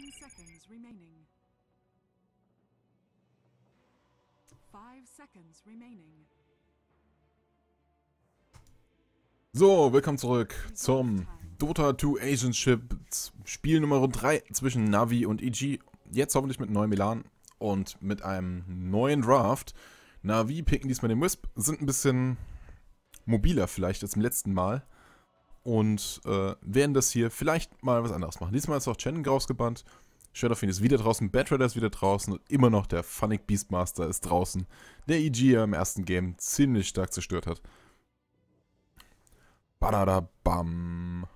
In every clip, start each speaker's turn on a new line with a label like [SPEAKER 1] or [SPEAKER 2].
[SPEAKER 1] 10 seconds remaining. 5 seconds remaining. So, willkommen zurück zum Dota 2 Asianship Spiel Nummer 3 zwischen Navi und EG. Jetzt hoffentlich mit neuem Milan und mit einem neuen Draft. Navi picken diesmal den Wisp, sind ein bisschen mobiler vielleicht als im letzten Mal und äh, werden das hier vielleicht mal was anderes machen. Diesmal ist auch Chen rausgebannt. Shadowfiend ist wieder draußen, Batrider ist wieder draußen und immer noch der Funnic Beastmaster ist draußen, der EG im ersten Game ziemlich stark zerstört hat. bam.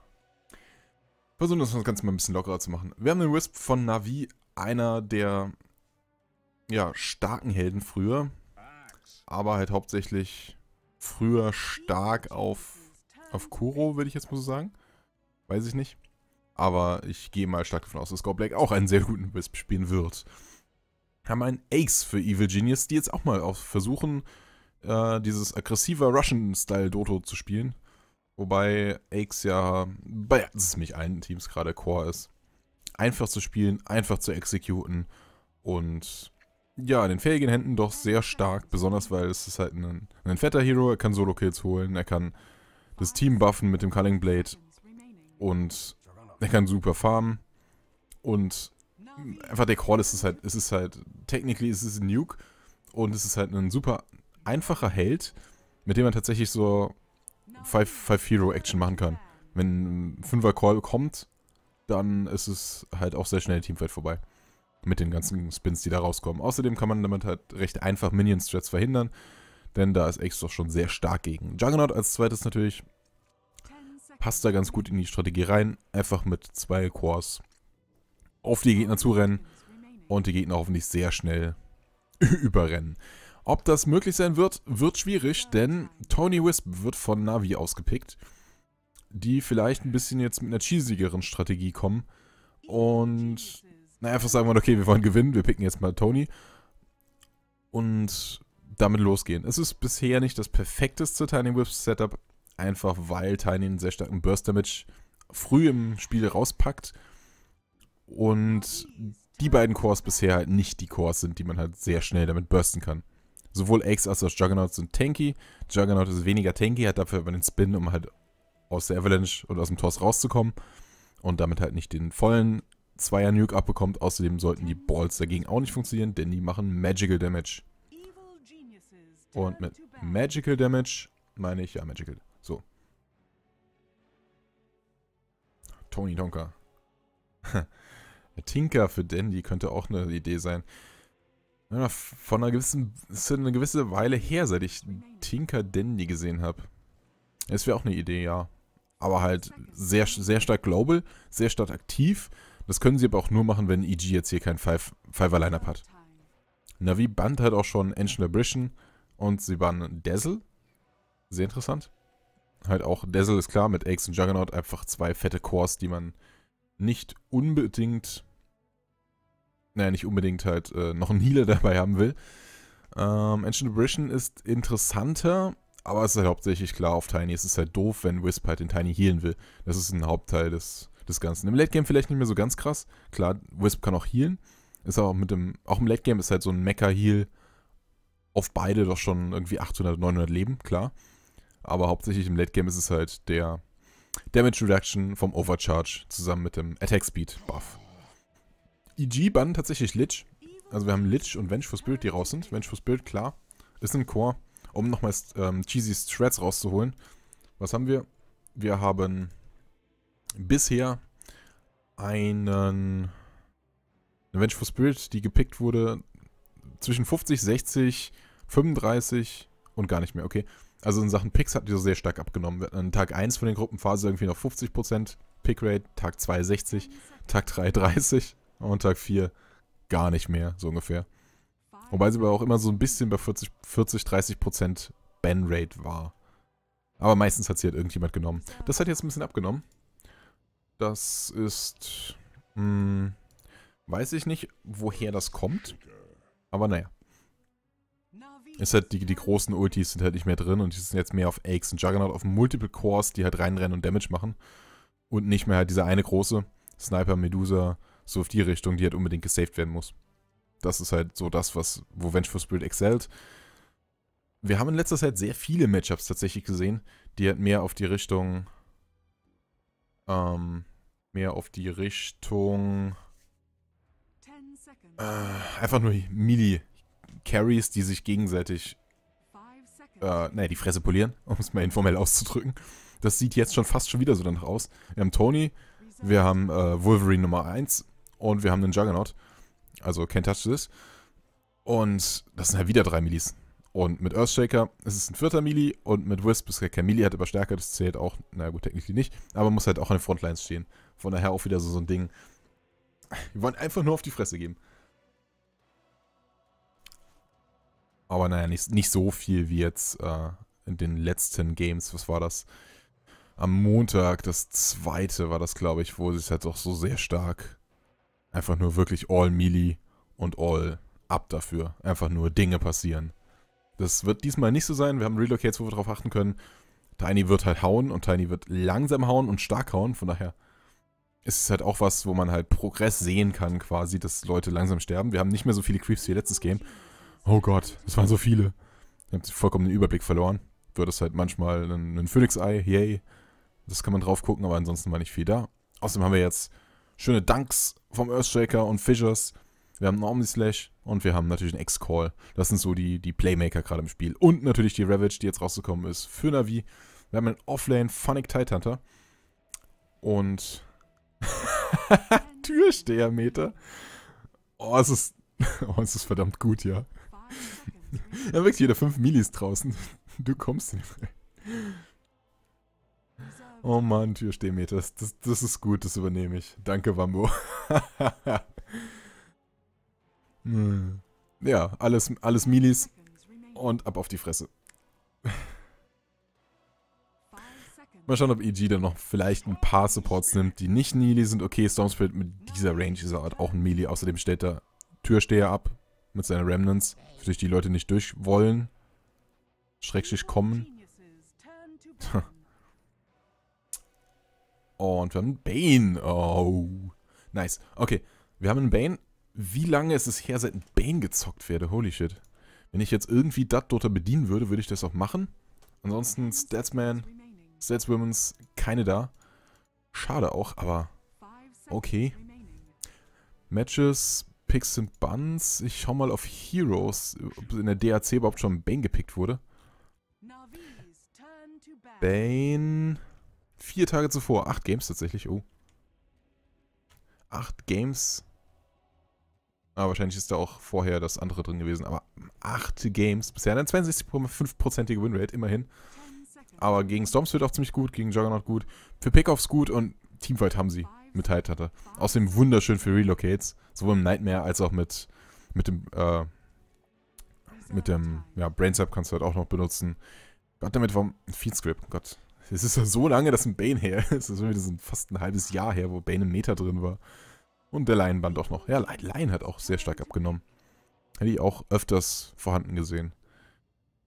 [SPEAKER 1] Versuchen wir das Ganze mal ein bisschen lockerer zu machen. Wir haben den Wisp von Navi, einer der ja, starken Helden früher, aber halt hauptsächlich früher stark auf auf Kuro, würde ich jetzt mal so sagen. Weiß ich nicht. Aber ich gehe mal stark davon aus, dass Gold auch einen sehr guten Wisp spielen wird. Haben einen Ace für Evil Genius, die jetzt auch mal auf versuchen, äh, dieses aggressive Russian-Style-Doto zu spielen. Wobei Ace ja bei mich allen Teams gerade Core ist. Einfach zu spielen, einfach zu exekuten und ja, in den fähigen Händen doch sehr stark, besonders weil es ist halt ein, ein fetter Hero, er kann Solo-Kills holen, er kann das Team buffen mit dem Culling Blade und er kann super farmen und einfach der Call ist es halt, es ist halt, technically ist es ein Nuke und es ist halt ein super einfacher Held, mit dem man tatsächlich so 5-Hero-Action machen kann. Wenn ein 5er-Call kommt, dann ist es halt auch sehr schnell Teamfight vorbei. Mit den ganzen Spins, die da rauskommen. Außerdem kann man damit halt recht einfach Minion-Strats verhindern denn da ist Axe doch schon sehr stark gegen. Juggernaut als zweites natürlich passt da ganz gut in die Strategie rein. Einfach mit zwei Cores auf die Gegner zurennen und die Gegner hoffentlich sehr schnell überrennen. Ob das möglich sein wird, wird schwierig, denn Tony Wisp wird von Navi ausgepickt, die vielleicht ein bisschen jetzt mit einer cheesigeren Strategie kommen und na, einfach sagen wir, okay, wir wollen gewinnen, wir picken jetzt mal Tony und damit losgehen. Es ist bisher nicht das perfekteste Tiny Whip Setup, einfach weil Tiny einen sehr starken Burst Damage früh im Spiel rauspackt und die beiden Cores bisher halt nicht die Cores sind, die man halt sehr schnell damit bursten kann. Sowohl Axe als auch Juggernaut sind tanky. Juggernaut ist weniger tanky, hat dafür aber den Spin, um halt aus der Avalanche und aus dem Toss rauszukommen und damit halt nicht den vollen Zweier-Nuke abbekommt. Außerdem sollten die Balls dagegen auch nicht funktionieren, denn die machen Magical Damage. Und mit Magical Damage meine ich, ja, Magical. So. Tony Tonka. Tinker für Dandy könnte auch eine Idee sein. Von einer gewissen, ist eine gewisse Weile her, seit ich Tinker Dandy gesehen habe. Es wäre auch eine Idee, ja. Aber halt sehr, sehr stark global, sehr stark aktiv. Das können sie aber auch nur machen, wenn EG jetzt hier kein Five-Liner-Up hat. Navi Band hat auch schon Ancient Abrition und sie bannen Dazzle. Sehr interessant. Halt auch Dazzle ist klar, mit Aches und Juggernaut einfach zwei fette Cores, die man nicht unbedingt, naja, nicht unbedingt halt äh, noch einen Healer dabei haben will. Ähm, Ancient Abrasion ist interessanter, aber es ist halt hauptsächlich klar auf Tiny. Es ist halt doof, wenn Wisp halt den Tiny healen will. Das ist ein Hauptteil des, des Ganzen. Im Late Game vielleicht nicht mehr so ganz krass. Klar, Wisp kann auch healen. Ist auch mit dem, auch im Late Game ist halt so ein Mecha-Heal auf beide doch schon irgendwie 800, 900 Leben, klar. Aber hauptsächlich im Late Game ist es halt der Damage Reduction vom Overcharge zusammen mit dem Attack Speed Buff. EG bannen tatsächlich Lich. Also wir haben Lich und Venge for Spirit, die raus sind. Venge for Spirit, klar, ist ein Core. Um nochmal ähm, cheesy Strats rauszuholen. Was haben wir? Wir haben bisher einen eine Venge for Spirit, die gepickt wurde zwischen 50, 60, 35 und gar nicht mehr, okay. Also in Sachen Picks hat die so sehr stark abgenommen. Wir An Tag 1 von den Gruppenphase irgendwie noch 50% Pickrate, Tag 2 60, Tag 3 30 und Tag 4 gar nicht mehr, so ungefähr. Wobei sie aber auch immer so ein bisschen bei 40, 40 30% Ban-Rate war. Aber meistens hat sie halt irgendjemand genommen. Das hat jetzt ein bisschen abgenommen. Das ist... Mh, hm, weiß ich nicht, woher das kommt. Aber naja ist halt, die, die großen Ultis sind halt nicht mehr drin und die sind jetzt mehr auf Aches und Juggernaut, auf Multiple Cores, die halt reinrennen und Damage machen. Und nicht mehr halt diese eine große Sniper, Medusa, so auf die Richtung, die halt unbedingt gesaved werden muss. Das ist halt so das, was, wo Vengeful Spirit excelt. Wir haben in letzter Zeit sehr viele Matchups tatsächlich gesehen, die halt mehr auf die Richtung, ähm, mehr auf die Richtung, äh, einfach nur Melee Carries, die sich gegenseitig äh, naja, die Fresse polieren, um es mal informell auszudrücken. Das sieht jetzt schon fast schon wieder so danach aus. Wir haben Tony, wir haben äh, Wolverine Nummer 1 und wir haben den Juggernaut. Also Can't Touch This. Und das sind halt wieder drei Millis. Und mit Earthshaker ist es ein vierter Mili und mit Wisp ist kein Mili, hat aber Stärke, das zählt auch, naja gut, technisch nicht, aber muss halt auch an den Frontlines stehen. Von daher auch wieder so, so ein Ding. Wir wollen einfach nur auf die Fresse geben. Aber naja, nicht, nicht so viel wie jetzt äh, in den letzten Games. Was war das? Am Montag, das zweite war das, glaube ich, wo es halt auch so sehr stark einfach nur wirklich all Melee und all ab dafür. Einfach nur Dinge passieren. Das wird diesmal nicht so sein. Wir haben Relocates, wo wir darauf achten können. Tiny wird halt hauen und Tiny wird langsam hauen und stark hauen. Von daher ist es halt auch was, wo man halt Progress sehen kann, quasi, dass Leute langsam sterben. Wir haben nicht mehr so viele Creeps wie letztes Game oh Gott, das waren so viele. Ich habe vollkommen den Überblick verloren. Wird es halt manchmal ein, ein Phoenix-Ei, yay. Das kann man drauf gucken, aber ansonsten war nicht viel da. Außerdem haben wir jetzt schöne Dunks vom Earthshaker und Fissures. Wir haben einen Omnislash und wir haben natürlich einen X-Call. Das sind so die, die Playmaker gerade im Spiel. Und natürlich die Ravage, die jetzt rausgekommen ist für Navi. Wir haben einen Offlane Phonic Tide Hunter. Und. Türstehermeter. Oh, es ist. Oh, es ist verdammt gut, ja ja, wirklich jeder 5 Millis draußen. Du kommst nicht rein. Oh Mann, Türstehmeter. Das, das, das ist gut, das übernehme ich. Danke, Wambo. Ja, alles, alles Milis und ab auf die Fresse. Mal schauen, ob EG dann noch vielleicht ein paar Supports nimmt, die nicht Melee sind. Okay, Stormspirit mit dieser Range ist er halt auch ein Melee. Außerdem stellt er Türsteher ab mit seinen Remnants, durch die Leute nicht durch wollen. Schrägstrich kommen. Und wir haben einen Bane. Oh. Nice. Okay, wir haben einen Bane. Wie lange ist es her, seit ein Bane gezockt werde? Holy shit. Wenn ich jetzt irgendwie dat dort bedienen würde, würde ich das auch machen. Ansonsten Statsman, Statswomen's, keine da. Schade auch, aber okay. Matches, Picks sind Buns. Ich schau mal auf Heroes, ob in der DAC überhaupt schon Bane gepickt wurde. Bane. Vier Tage zuvor. Acht Games tatsächlich. Oh. Acht Games. Ah, wahrscheinlich ist da auch vorher das andere drin gewesen. Aber acht Games. Bisher eine 62,5%ige Winrate, immerhin. Aber gegen Storms wird auch ziemlich gut, gegen Juggernaut gut. Für Pickoffs gut und Teamfight haben sie mit Hyde hatte. Außerdem wunderschön für Relocates, sowohl im Nightmare als auch mit, mit dem, äh, mit dem, ja, Brainsap kannst du halt auch noch benutzen. Gott, damit war Script. Oh Gott. Es ist ja so lange, dass ein Bane her ist. Es ist fast ein halbes Jahr her, wo Bane im Meta drin war. Und der Laienband auch noch. Ja, Lion hat auch sehr stark abgenommen. Hätte ich auch öfters vorhanden gesehen.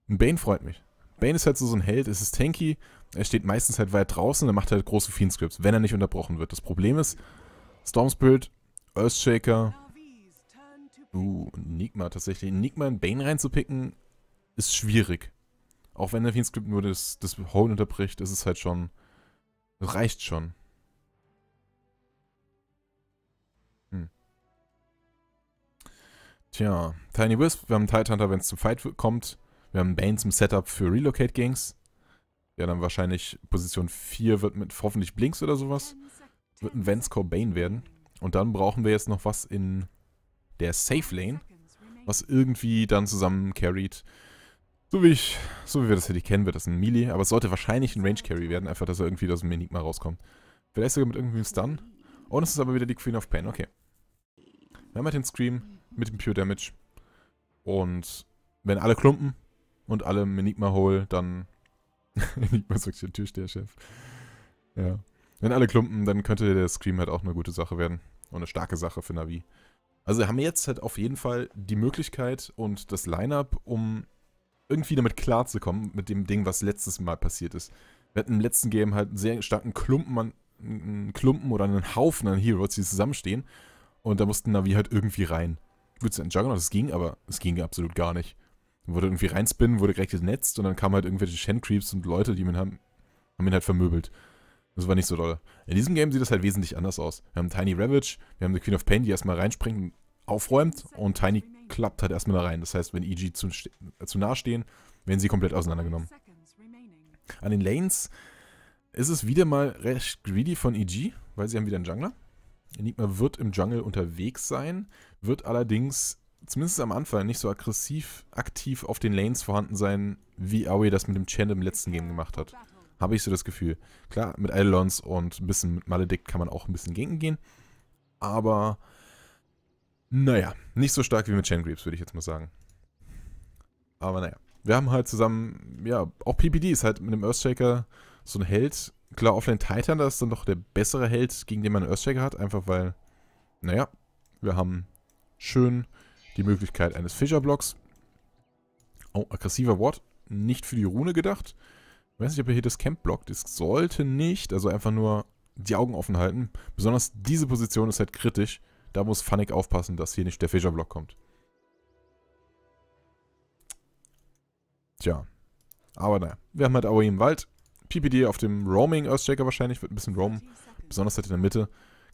[SPEAKER 1] Ein Bane freut mich. Bane ist halt so ein Held, es ist tanky er steht meistens halt weit draußen, und er macht halt große Fiend-Scripts, wenn er nicht unterbrochen wird. Das Problem ist, Storm Spirit, Earthshaker, uh, Enigma tatsächlich. Enigma in Bane reinzupicken, ist schwierig. Auch wenn der Fiend-Script nur das, das Hole unterbricht, ist es halt schon, reicht schon. Hm. Tja, Tiny Wisp, wir haben Hunter, wenn es zum Fight kommt. Wir haben Bane zum Setup für Relocate-Gangs. Ja, dann wahrscheinlich Position 4 wird mit hoffentlich Blinks oder sowas. Wird ein Vance Corbane werden. Und dann brauchen wir jetzt noch was in der Safe Lane, was irgendwie dann zusammen carried. So wie ich, so wie wir das hier kennen, wird das ein Melee, aber es sollte wahrscheinlich ein Range Carry werden, einfach, dass er irgendwie aus dem Enigma rauskommt. Vielleicht sogar mit irgendwie einem Stun. Oh, es ist aber wieder die Queen of Pain, okay. Wir haben halt den Scream mit dem Pure Damage. Und wenn alle klumpen und alle Enigma hole, dann Enigma sagt der Türsteherchef. Ja. Wenn alle klumpen, dann könnte der Scream halt auch eine gute Sache werden. Und eine starke Sache für Navi. Also haben wir jetzt halt auf jeden Fall die Möglichkeit und das Line-Up, um irgendwie damit klarzukommen, mit dem Ding, was letztes Mal passiert ist. Wir hatten im letzten Game halt einen sehr starken Klumpen, an, einen Klumpen oder einen Haufen an Heroes, die zusammenstehen. Und da mussten Navi halt irgendwie rein. Gut, ein Juggernaut, das ging, aber es ging absolut gar nicht wurde irgendwie reinspinnen, wurde direkt genetzt und dann kamen halt irgendwelche Shen-Creeps und Leute, die ihn haben, haben ihn halt vermöbelt. Das war nicht so toll. In diesem Game sieht das halt wesentlich anders aus. Wir haben Tiny Ravage, wir haben die Queen of Pain, die erstmal reinspringt und aufräumt und Tiny klappt halt erstmal da rein. Das heißt, wenn EG zu, äh, zu nahe stehen, werden sie komplett auseinandergenommen. An den Lanes ist es wieder mal recht greedy von EG, weil sie haben wieder einen Jungler. Enigma wird im Jungle unterwegs sein, wird allerdings zumindest am Anfang nicht so aggressiv aktiv auf den Lanes vorhanden sein, wie Aoi das mit dem Chen im letzten Game gemacht hat. Habe ich so das Gefühl. Klar, mit Eidolons und ein bisschen mit Maledict kann man auch ein bisschen gegen gehen. Aber, naja, nicht so stark wie mit Chen Greaves, würde ich jetzt mal sagen. Aber naja, wir haben halt zusammen, ja, auch PPD ist halt mit dem Earthshaker so ein Held. Klar, Offline Titan, das ist dann doch der bessere Held, gegen den man einen Earthshaker hat, einfach weil, naja, wir haben schön die Möglichkeit eines Fischerblocks. Oh, aggressiver Ward. Nicht für die Rune gedacht. Ich weiß nicht, ob er hier das Camp blockt. Das sollte nicht. Also einfach nur die Augen offen halten. Besonders diese Position ist halt kritisch. Da muss Funnick aufpassen, dass hier nicht der Fischerblock kommt. Tja. Aber naja. Wir haben halt Aoi im Wald. PPD auf dem Roaming Earthshaker wahrscheinlich. Wird ein bisschen roamen. Besonders halt in der Mitte.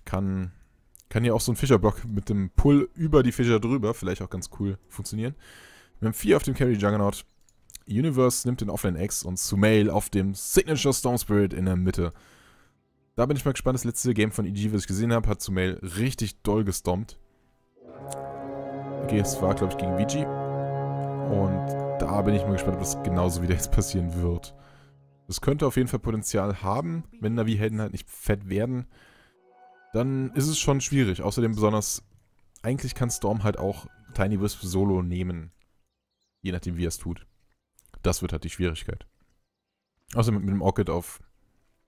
[SPEAKER 1] Kann kann hier auch so ein Fischerblock mit dem Pull über die Fischer drüber, vielleicht auch ganz cool funktionieren. Wir haben 4 auf dem Carry Juggernaut. Universe nimmt den Offline X und Sumail auf dem Signature Storm Spirit in der Mitte. Da bin ich mal gespannt. Das letzte Game von EG, was ich gesehen habe, hat Sumail richtig doll gestompt. Okay, es war, glaube ich, gegen VG. Und da bin ich mal gespannt, ob das genauso wieder jetzt passieren wird. Das könnte auf jeden Fall Potenzial haben, wenn Navi-Helden halt nicht fett werden dann ist es schon schwierig. Außerdem besonders, eigentlich kann Storm halt auch Tiny Wisp solo nehmen. Je nachdem, wie er es tut. Das wird halt die Schwierigkeit. Außerdem mit, dem Orchid auf,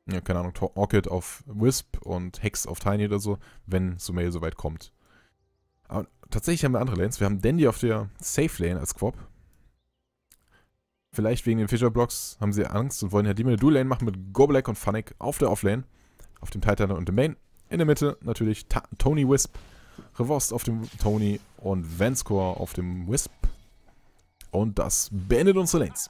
[SPEAKER 1] ja, keine Ahnung, Orchid auf Wisp und Hex auf Tiny oder so, wenn Sumail soweit kommt. Aber tatsächlich haben wir andere Lanes. Wir haben Dandy auf der Safe Lane als Quop. Vielleicht wegen den Fisher Blocks haben sie Angst und wollen ja halt die mit der Dual Lane machen mit Gobelek und Funnick auf der Offlane, auf dem Titan und dem Main. In der Mitte natürlich Ta Tony Wisp, Revost auf dem Tony und Vanscore auf dem Wisp. Und das beendet unsere Lanes.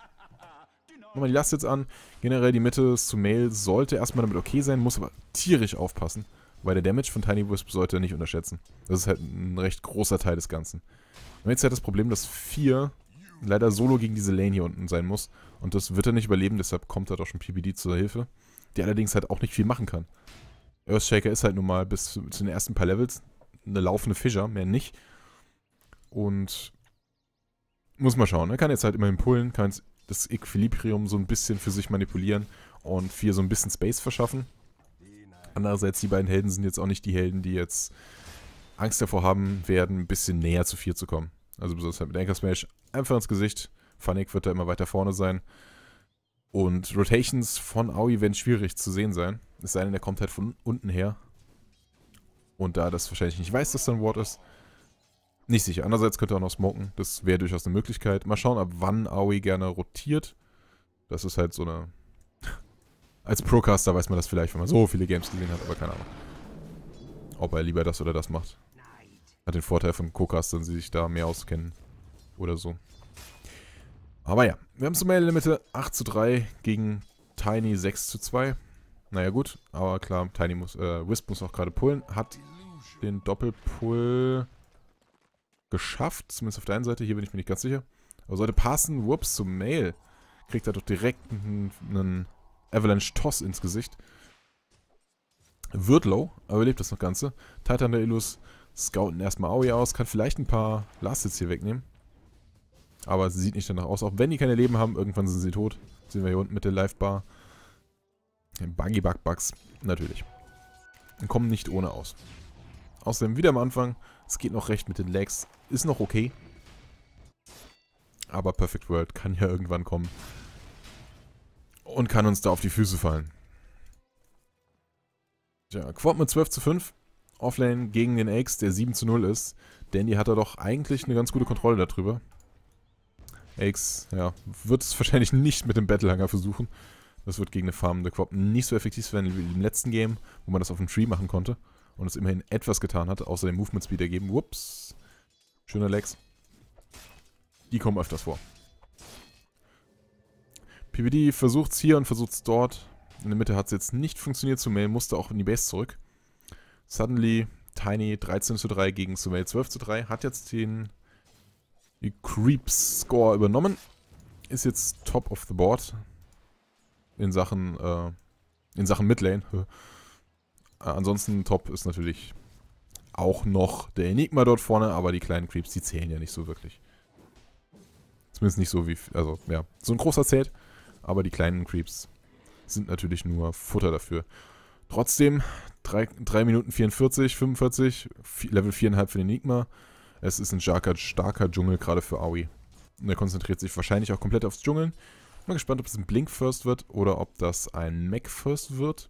[SPEAKER 1] Nochmal die Last jetzt an. Generell die Mitte zu Mail sollte erstmal damit okay sein, muss aber tierisch aufpassen, weil der Damage von Tiny Wisp sollte er nicht unterschätzen. Das ist halt ein recht großer Teil des Ganzen. Und jetzt halt das Problem, dass 4 leider solo gegen diese Lane hier unten sein muss. Und das wird er nicht überleben, deshalb kommt er doch schon PBD zur Hilfe, Der allerdings halt auch nicht viel machen kann. Earthshaker ist halt nun mal bis zu, zu den ersten paar Levels eine laufende Fischer, mehr nicht. Und muss man schauen. Er ne? kann jetzt halt immerhin pullen, kann jetzt das Equilibrium so ein bisschen für sich manipulieren und viel so ein bisschen Space verschaffen. Andererseits, die beiden Helden sind jetzt auch nicht die Helden, die jetzt Angst davor haben werden, ein bisschen näher zu vier zu kommen. Also besonders halt mit Anchor Smash einfach ins Gesicht. Fanik wird da immer weiter vorne sein. Und Rotations von Aoi werden schwierig zu sehen sein. Es sei denn, der kommt halt von unten her. Und da das wahrscheinlich nicht weiß, dass da ein Ward ist, nicht sicher. Andererseits könnte er auch noch smoken. Das wäre durchaus eine Möglichkeit. Mal schauen, ab wann Aoi gerne rotiert. Das ist halt so eine... Als Procaster weiß man das vielleicht, wenn man so viele Games gesehen hat, aber keine Ahnung. Ob er lieber das oder das macht. Hat den Vorteil von Co-Castern, sie sich da mehr auskennen. Oder so. Aber ja, wir haben zum Ende der Mitte 8 zu 3 gegen Tiny 6 zu 2. Naja gut, aber klar, Tiny muss, äh, Wisp muss auch gerade pullen. Hat den Doppelpull geschafft, zumindest auf der einen Seite. Hier bin ich mir nicht ganz sicher. Aber sollte passen, whoops, zum Mail. Kriegt er doch direkt einen, Avalanche-Toss ins Gesicht. Wird low, aber lebt das noch Ganze. Titan der Illus scouten erstmal Aoi aus, kann vielleicht ein paar Last jetzt hier wegnehmen. Aber sieht nicht danach aus. Auch wenn die keine Leben haben, irgendwann sind sie tot. Sehen wir hier unten mit der Live-Bar. Buggy Bug Bugs, natürlich. Kommen nicht ohne aus. Außerdem wieder am Anfang, es geht noch recht mit den Lags, ist noch okay. Aber Perfect World kann ja irgendwann kommen. Und kann uns da auf die Füße fallen. Tja, Quad mit 12 zu 5. Offlane gegen den Axe, der 7 zu 0 ist. Dandy hat da doch eigentlich eine ganz gute Kontrolle darüber. Axe, ja, wird es wahrscheinlich nicht mit dem Battlehanger versuchen. Das wird gegen eine farmende Crop nicht so effektiv sein wie im letzten Game, wo man das auf dem Tree machen konnte und es immerhin etwas getan hat, außer dem Movement Speed ergeben. Whoops. Schöner Lex. Die kommen öfters vor. PBD versucht es hier und versucht es dort. In der Mitte hat es jetzt nicht funktioniert. Sumail musste auch in die Base zurück. Suddenly Tiny 13 zu 3 gegen Sumail 12 zu 3. Hat jetzt den Creep Score übernommen. Ist jetzt top of the board in Sachen, äh, in Sachen Midlane. Äh, ansonsten top ist natürlich auch noch der Enigma dort vorne, aber die kleinen Creeps, die zählen ja nicht so wirklich. Zumindest nicht so wie, also ja, so ein großer zählt, aber die kleinen Creeps sind natürlich nur Futter dafür. Trotzdem, 3, 3 Minuten 44, 45, 4, Level 4,5 für den Enigma. Es ist ein starker, starker Dschungel gerade für Aoi. Und er konzentriert sich wahrscheinlich auch komplett aufs Dschungeln. Bin gespannt, ob es ein Blink First wird oder ob das ein Mac First wird.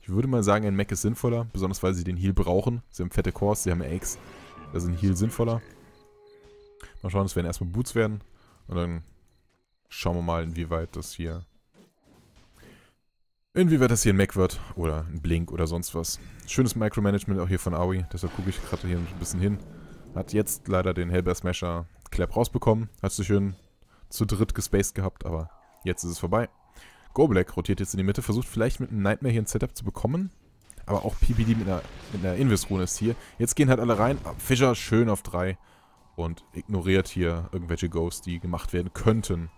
[SPEAKER 1] Ich würde mal sagen, ein Mac ist sinnvoller, besonders weil sie den Heal brauchen. Sie haben fette Cores, sie haben Eggs. Da sind Heal sinnvoller. Mal schauen, es werden erstmal Boots werden. Und dann schauen wir mal, inwieweit das hier... Inwieweit das hier ein Mac wird. Oder ein Blink oder sonst was. Schönes Micromanagement auch hier von Aoi. Deshalb gucke ich gerade hier ein bisschen hin. Hat jetzt leider den Hellbear Smasher Clap rausbekommen. Hat sich schön zu dritt gespaced gehabt, aber Jetzt ist es vorbei. Go Black rotiert jetzt in die Mitte, versucht vielleicht mit einem Nightmare hier ein Setup zu bekommen. Aber auch PPD mit einer, mit einer Invis-Rune ist hier. Jetzt gehen halt alle rein. Ah, Fischer schön auf 3 und ignoriert hier irgendwelche Ghosts, die gemacht werden könnten.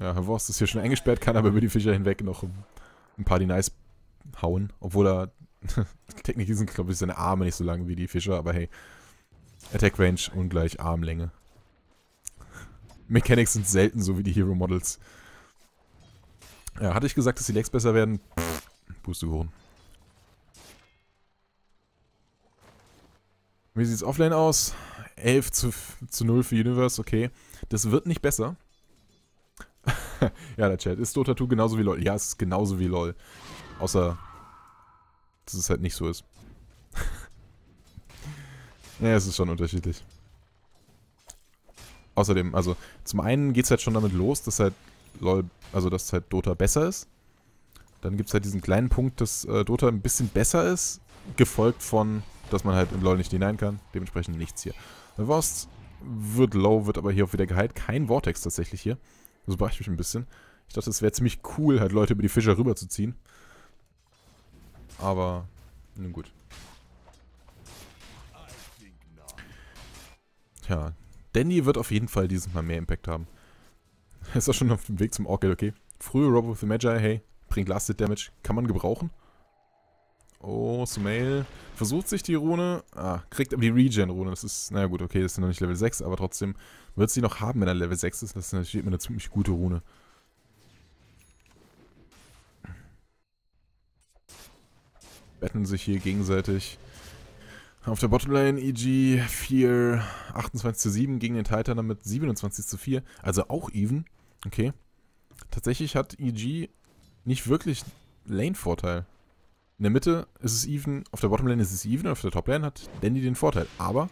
[SPEAKER 1] Ja, Herr Wurst ist hier schon eingesperrt, kann aber über die Fischer hinweg noch ein paar Denies hauen. Obwohl er... Technik sind, glaube ich, seine Arme nicht so lang wie die Fischer, aber hey. Attack Range ungleich Armlänge. Mechanics sind selten so wie die Hero Models. Ja, hatte ich gesagt, dass die Legs besser werden? Pff, Pustekuchen. Wie sieht's offline aus? 11 zu, zu 0 für Universe, okay. Das wird nicht besser. ja, der Chat. Ist Dota 2 genauso wie LoL? Ja, es ist genauso wie LoL. Außer, dass es halt nicht so ist. ja, es ist schon unterschiedlich. Außerdem, also zum einen geht es halt schon damit los, dass halt LOL, also dass halt Dota besser ist. Dann gibt es halt diesen kleinen Punkt, dass äh, Dota ein bisschen besser ist, gefolgt von, dass man halt in LOL nicht hinein kann. Dementsprechend nichts hier. Wurst wird low, wird aber hier auch wieder geheilt. Kein Vortex tatsächlich hier. Das überrascht mich ein bisschen. Ich dachte, es wäre ziemlich cool, halt Leute über die Fischer rüberzuziehen. Aber, nun gut. Tja, Dandy wird auf jeden Fall dieses Mal mehr Impact haben. Er Ist auch schon auf dem Weg zum Orchid, okay. Frühe with the Magi, hey, bringt Lasted Damage. Kann man gebrauchen? Oh, Smail. versucht sich die Rune. Ah, kriegt aber die Regen-Rune. Das ist, naja gut, okay, das ist noch nicht Level 6, aber trotzdem wird sie noch haben, wenn er Level 6 ist. Das ist natürlich immer eine ziemlich gute Rune. Betten sich hier gegenseitig. Auf der Bottomlane EG 4, 28 zu 7 gegen den Titan damit 27 zu 4. Also auch even. Okay. Tatsächlich hat EG nicht wirklich Lane-Vorteil. In der Mitte ist es even, auf der Bottomlane ist es even und auf der Toplane hat Dandy den Vorteil. Aber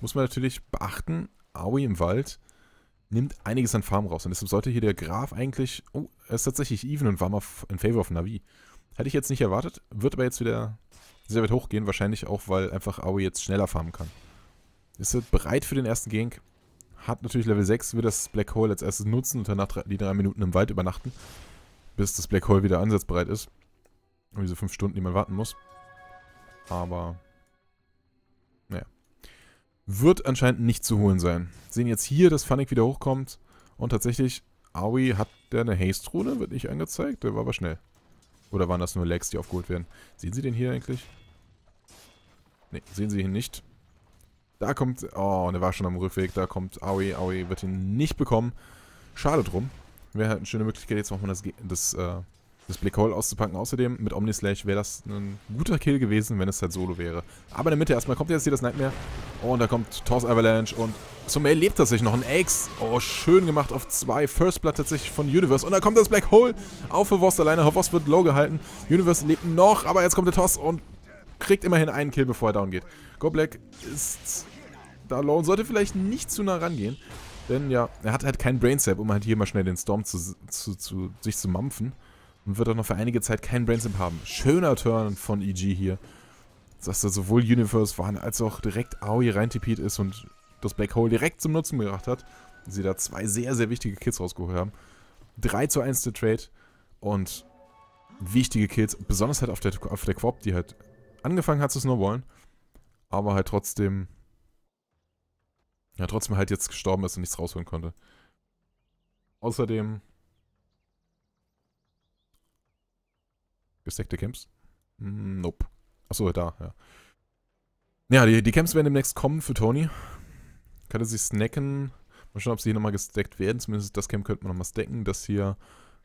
[SPEAKER 1] muss man natürlich beachten, Aoi im Wald nimmt einiges an Farm raus. Und deshalb sollte hier der Graf eigentlich... Oh, er ist tatsächlich even und war mal in favor of Navi. Hätte ich jetzt nicht erwartet, wird aber jetzt wieder sehr weit hochgehen, wahrscheinlich auch, weil einfach Aoi jetzt schneller farmen kann. Ist er bereit für den ersten Gank? Hat natürlich Level 6, wird das Black Hole als erstes nutzen und danach die drei Minuten im Wald übernachten, bis das Black Hole wieder ansatzbereit ist. Und diese fünf Stunden, die man warten muss. Aber, naja. Wird anscheinend nicht zu holen sein. Sehen jetzt hier, dass Funnick wieder hochkommt. Und tatsächlich, Aoi hat der eine Haste-Rune, wird nicht angezeigt, der war aber schnell. Oder waren das nur Lags, die aufgeholt werden? Sehen Sie den hier eigentlich? Ne, sehen Sie ihn nicht. Da kommt... Oh, und er war schon am Rückweg. Da kommt Aoi. Aoi wird ihn nicht bekommen. Schade drum. Wäre halt eine schöne Möglichkeit, jetzt nochmal das, das äh, das Black Hole auszupacken. Außerdem mit Omnislash wäre das ein guter Kill gewesen, wenn es halt Solo wäre. Aber in der Mitte erstmal kommt jetzt hier das Nightmare. und da kommt Toss Avalanche und zum Mail lebt tatsächlich noch ein Eggs. Oh, schön gemacht auf zwei. First Blood tatsächlich von Universe. Und da kommt das Black Hole auf für Voss alleine. Voss wird low gehalten. Universe lebt noch, aber jetzt kommt der Toss und kriegt immerhin einen Kill, bevor er down geht. Go Black ist da low und sollte vielleicht nicht zu nah rangehen. Denn ja, er hat halt keinen Brainsap, um halt hier mal schnell den Storm zu, zu, zu sich zu mampfen. Und wird auch noch für einige Zeit keinen Brainstorm haben. Schöner Turn von EG hier. Dass da sowohl Universe waren als auch direkt Aoi reintipiert ist und das Black Hole direkt zum Nutzen gebracht hat. Sie da zwei sehr, sehr wichtige Kills rausgeholt haben. 3 zu 1 der Trade und wichtige Kills, besonders halt auf der, auf der Quop, die halt angefangen hat zu snowballen, aber halt trotzdem ja, trotzdem halt jetzt gestorben ist und nichts rausholen konnte. Außerdem Gesteckte Camps? Mhm. Nope. Achso, da, ja. Ja, die, die Camps werden demnächst kommen für Tony. Kann er sich snacken. Mal schauen, ob sie hier nochmal gesteckt werden. Zumindest das Camp könnte man nochmal stacken. Das hier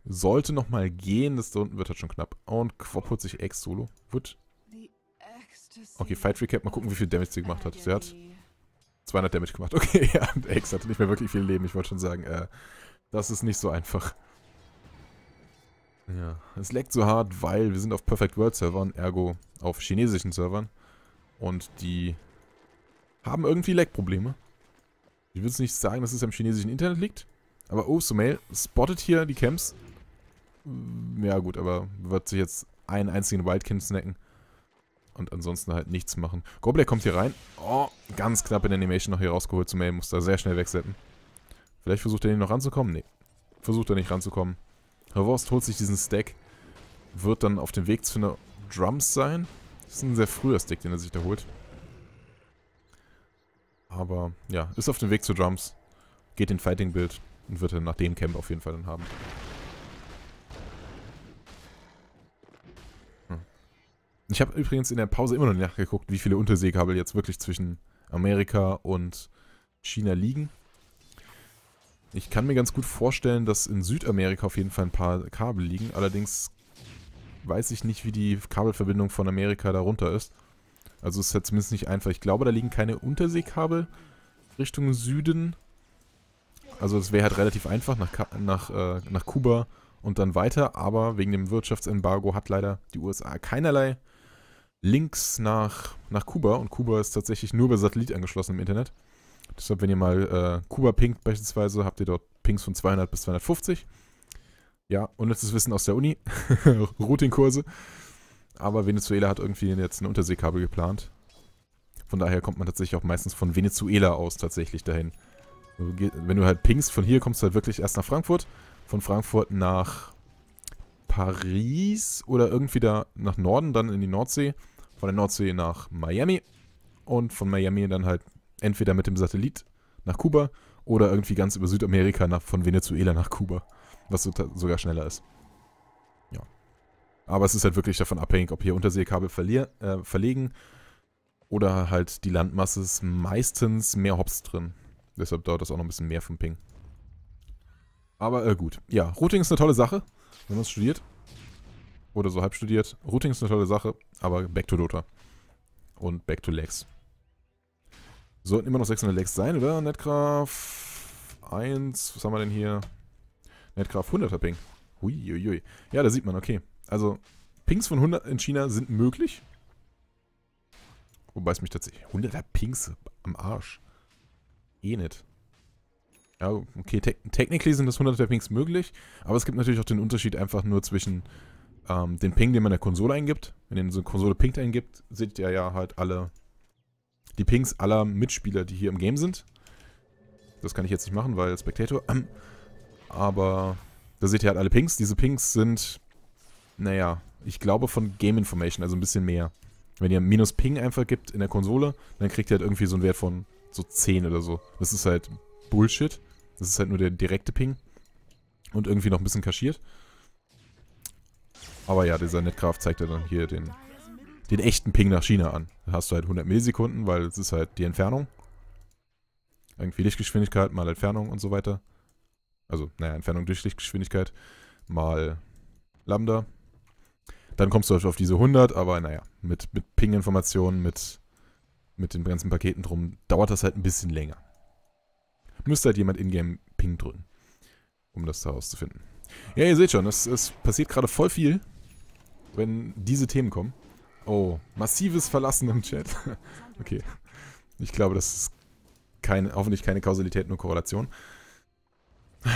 [SPEAKER 1] sollte nochmal gehen. Das da unten wird halt schon knapp. Und Quop holt sich Ex solo. Wood. Okay, Fight Recap. Mal gucken, wie viel Damage sie gemacht hat. Sie hat 200 Damage gemacht. Okay, ja. Und Ex hatte nicht mehr wirklich viel Leben. Ich wollte schon sagen, äh, das ist nicht so einfach. Ja, es leckt so hart, weil wir sind auf Perfect World Servern, ergo auf chinesischen Servern. Und die haben irgendwie Leckprobleme. Ich würde es nicht sagen, dass es am chinesischen Internet liegt. Aber oh, Sumail spottet hier die Camps. Ja gut, aber wird sich jetzt einen einzigen Wildcamp snacken. Und ansonsten halt nichts machen. Goblet kommt hier rein. Oh, ganz knapp in der Animation noch hier rausgeholt. Sumail muss da sehr schnell wegsetzen. Vielleicht versucht er den noch ranzukommen? Nee. Versucht er nicht ranzukommen. Pervorst holt sich diesen Stack, wird dann auf dem Weg zu einer Drums sein. Das ist ein sehr früher Stack, den er sich da holt. Aber ja, ist auf dem Weg zu Drums, geht in Fighting Build und wird dann nach dem Camp auf jeden Fall dann haben. Hm. Ich habe übrigens in der Pause immer noch nachgeguckt, wie viele Unterseekabel jetzt wirklich zwischen Amerika und China liegen. Ich kann mir ganz gut vorstellen, dass in Südamerika auf jeden Fall ein paar Kabel liegen. Allerdings weiß ich nicht, wie die Kabelverbindung von Amerika darunter ist. Also ist ja zumindest nicht einfach. Ich glaube, da liegen keine Unterseekabel Richtung Süden. Also es wäre halt relativ einfach nach, nach, äh, nach Kuba und dann weiter. Aber wegen dem Wirtschaftsembargo hat leider die USA keinerlei Links nach, nach Kuba. Und Kuba ist tatsächlich nur über Satellit angeschlossen im Internet. Deshalb, wenn ihr mal äh, Kuba pinkt beispielsweise, habt ihr dort Pings von 200 bis 250. Ja, unnützes Wissen aus der Uni, Routingkurse. Aber Venezuela hat irgendwie jetzt ein Unterseekabel geplant. Von daher kommt man tatsächlich auch meistens von Venezuela aus tatsächlich dahin. Also wenn du halt pingst, von hier kommst du halt wirklich erst nach Frankfurt. Von Frankfurt nach Paris oder irgendwie da nach Norden, dann in die Nordsee. Von der Nordsee nach Miami. Und von Miami dann halt Entweder mit dem Satellit nach Kuba oder irgendwie ganz über Südamerika nach, von Venezuela nach Kuba, was so, sogar schneller ist. Ja. Aber es ist halt wirklich davon abhängig, ob hier Unterseekabel äh, verlegen oder halt die Landmasse ist meistens mehr Hops drin. Deshalb dauert das auch noch ein bisschen mehr vom Ping. Aber äh, gut. Ja, Routing ist eine tolle Sache, wenn man es studiert. Oder so halb studiert. Routing ist eine tolle Sache, aber back to Dota. Und back to Legs. Sollten immer noch 600 Lex sein, oder? Netgraf 1, was haben wir denn hier? Netgraf 100er Ping. Huiuiui. Ja, da sieht man, okay. Also, Pings von 100 in China sind möglich. Wobei es mich tatsächlich... 100er Pings am Arsch. Eh nicht. Ja, okay, te technically sind das 100er Pings möglich, aber es gibt natürlich auch den Unterschied einfach nur zwischen ähm, den Ping, den man in der Konsole eingibt. Wenn ihr in so eine Konsole pingt eingibt, seht ihr ja halt alle die Pings aller Mitspieler, die hier im Game sind. Das kann ich jetzt nicht machen, weil Spectator. Ähm, aber da seht ihr halt alle Pings. Diese Pings sind, naja, ich glaube von Game Information, also ein bisschen mehr. Wenn ihr minus Ping einfach gibt in der Konsole, dann kriegt ihr halt irgendwie so einen Wert von so 10 oder so. Das ist halt Bullshit. Das ist halt nur der direkte Ping. Und irgendwie noch ein bisschen kaschiert. Aber ja, dieser Netcraft zeigt ja dann hier den den echten Ping nach China an. Da hast du halt 100 Millisekunden, weil es ist halt die Entfernung. Irgendwie Lichtgeschwindigkeit mal Entfernung und so weiter. Also, naja, Entfernung durch Lichtgeschwindigkeit mal Lambda. Dann kommst du halt auf diese 100, aber naja, mit, mit Ping-Informationen, mit, mit den ganzen Paketen drum, dauert das halt ein bisschen länger. Müsste halt jemand in-game Ping drücken, um das herauszufinden. Ja, ihr seht schon, es, es passiert gerade voll viel, wenn diese Themen kommen. Oh, massives Verlassen im Chat. okay. Ich glaube, das ist keine, hoffentlich keine Kausalität, nur Korrelation.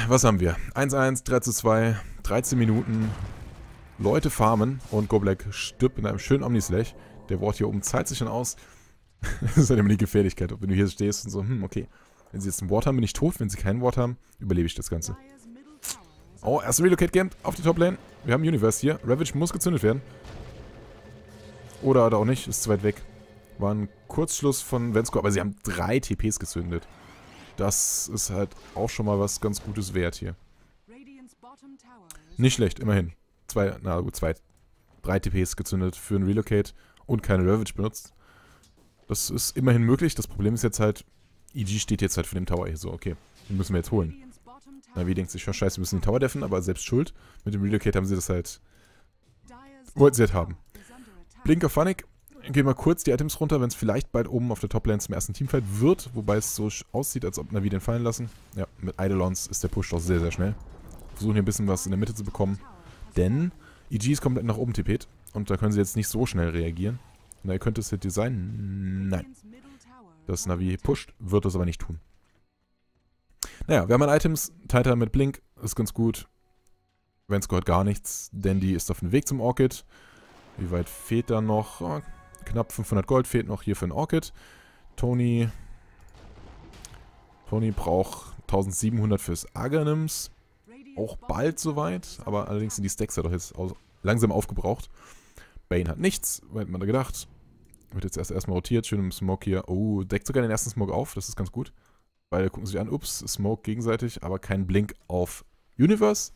[SPEAKER 1] Was haben wir? 1-1, 3-2, 13 Minuten. Leute farmen und Goblek stirbt in einem schönen Omnislash. Der Wort hier oben zahlt sich schon aus. das ist halt immer die Gefährlichkeit, wenn du hier stehst und so, hm, okay. Wenn sie jetzt ein Wort haben, bin ich tot. Wenn sie kein Wort haben, überlebe ich das Ganze. Oh, erste Relocate Game auf die Top Lane. Wir haben Universe hier. Ravage muss gezündet werden. Oder halt auch nicht, ist zu weit weg. War ein Kurzschluss von Vensko, aber sie haben drei TPs gezündet. Das ist halt auch schon mal was ganz Gutes wert hier. Nicht schlecht, immerhin. Zwei, na gut, zwei, drei TPs gezündet für ein Relocate und keine Ravage benutzt. Das ist immerhin möglich. Das Problem ist jetzt halt, EG steht jetzt halt für dem Tower hier so, okay. Den müssen wir jetzt holen. Na, wie denkt sich, ja scheiße, wir müssen den Tower deffen, aber selbst schuld. Mit dem Relocate haben sie das halt... Wollten sie halt haben. Blinker Funic. Gehen wir kurz die Items runter, wenn es vielleicht bald oben auf der Toplane zum ersten Teamfight wird. Wobei es so aussieht, als ob Navi den fallen lassen. Ja, mit Eidolons ist der Push doch sehr, sehr schnell. Versuchen hier ein bisschen was in der Mitte zu bekommen. Denn EG ist komplett nach oben tippet. Und da können sie jetzt nicht so schnell reagieren. Na, ihr könnt es Hit Design? Nein. Das Navi pusht, wird es aber nicht tun. Naja, wir haben ein Items. Titan mit Blink ist ganz gut. Wenn es gehört gar nichts. Dandy ist auf dem Weg zum Orchid. Wie weit fehlt da noch? Oh, knapp 500 Gold fehlt noch hier für ein Orchid. Tony... Tony braucht 1700 fürs Aganims. Auch bald soweit. Aber allerdings sind die Stacks ja doch jetzt langsam aufgebraucht. Bane hat nichts, weil man da gedacht. Wird jetzt erst erstmal rotiert, schön im Smoke hier. Oh, deckt sogar den ersten Smoke auf, das ist ganz gut. Beide gucken sich an, ups, Smoke gegenseitig, aber kein Blink auf Universe.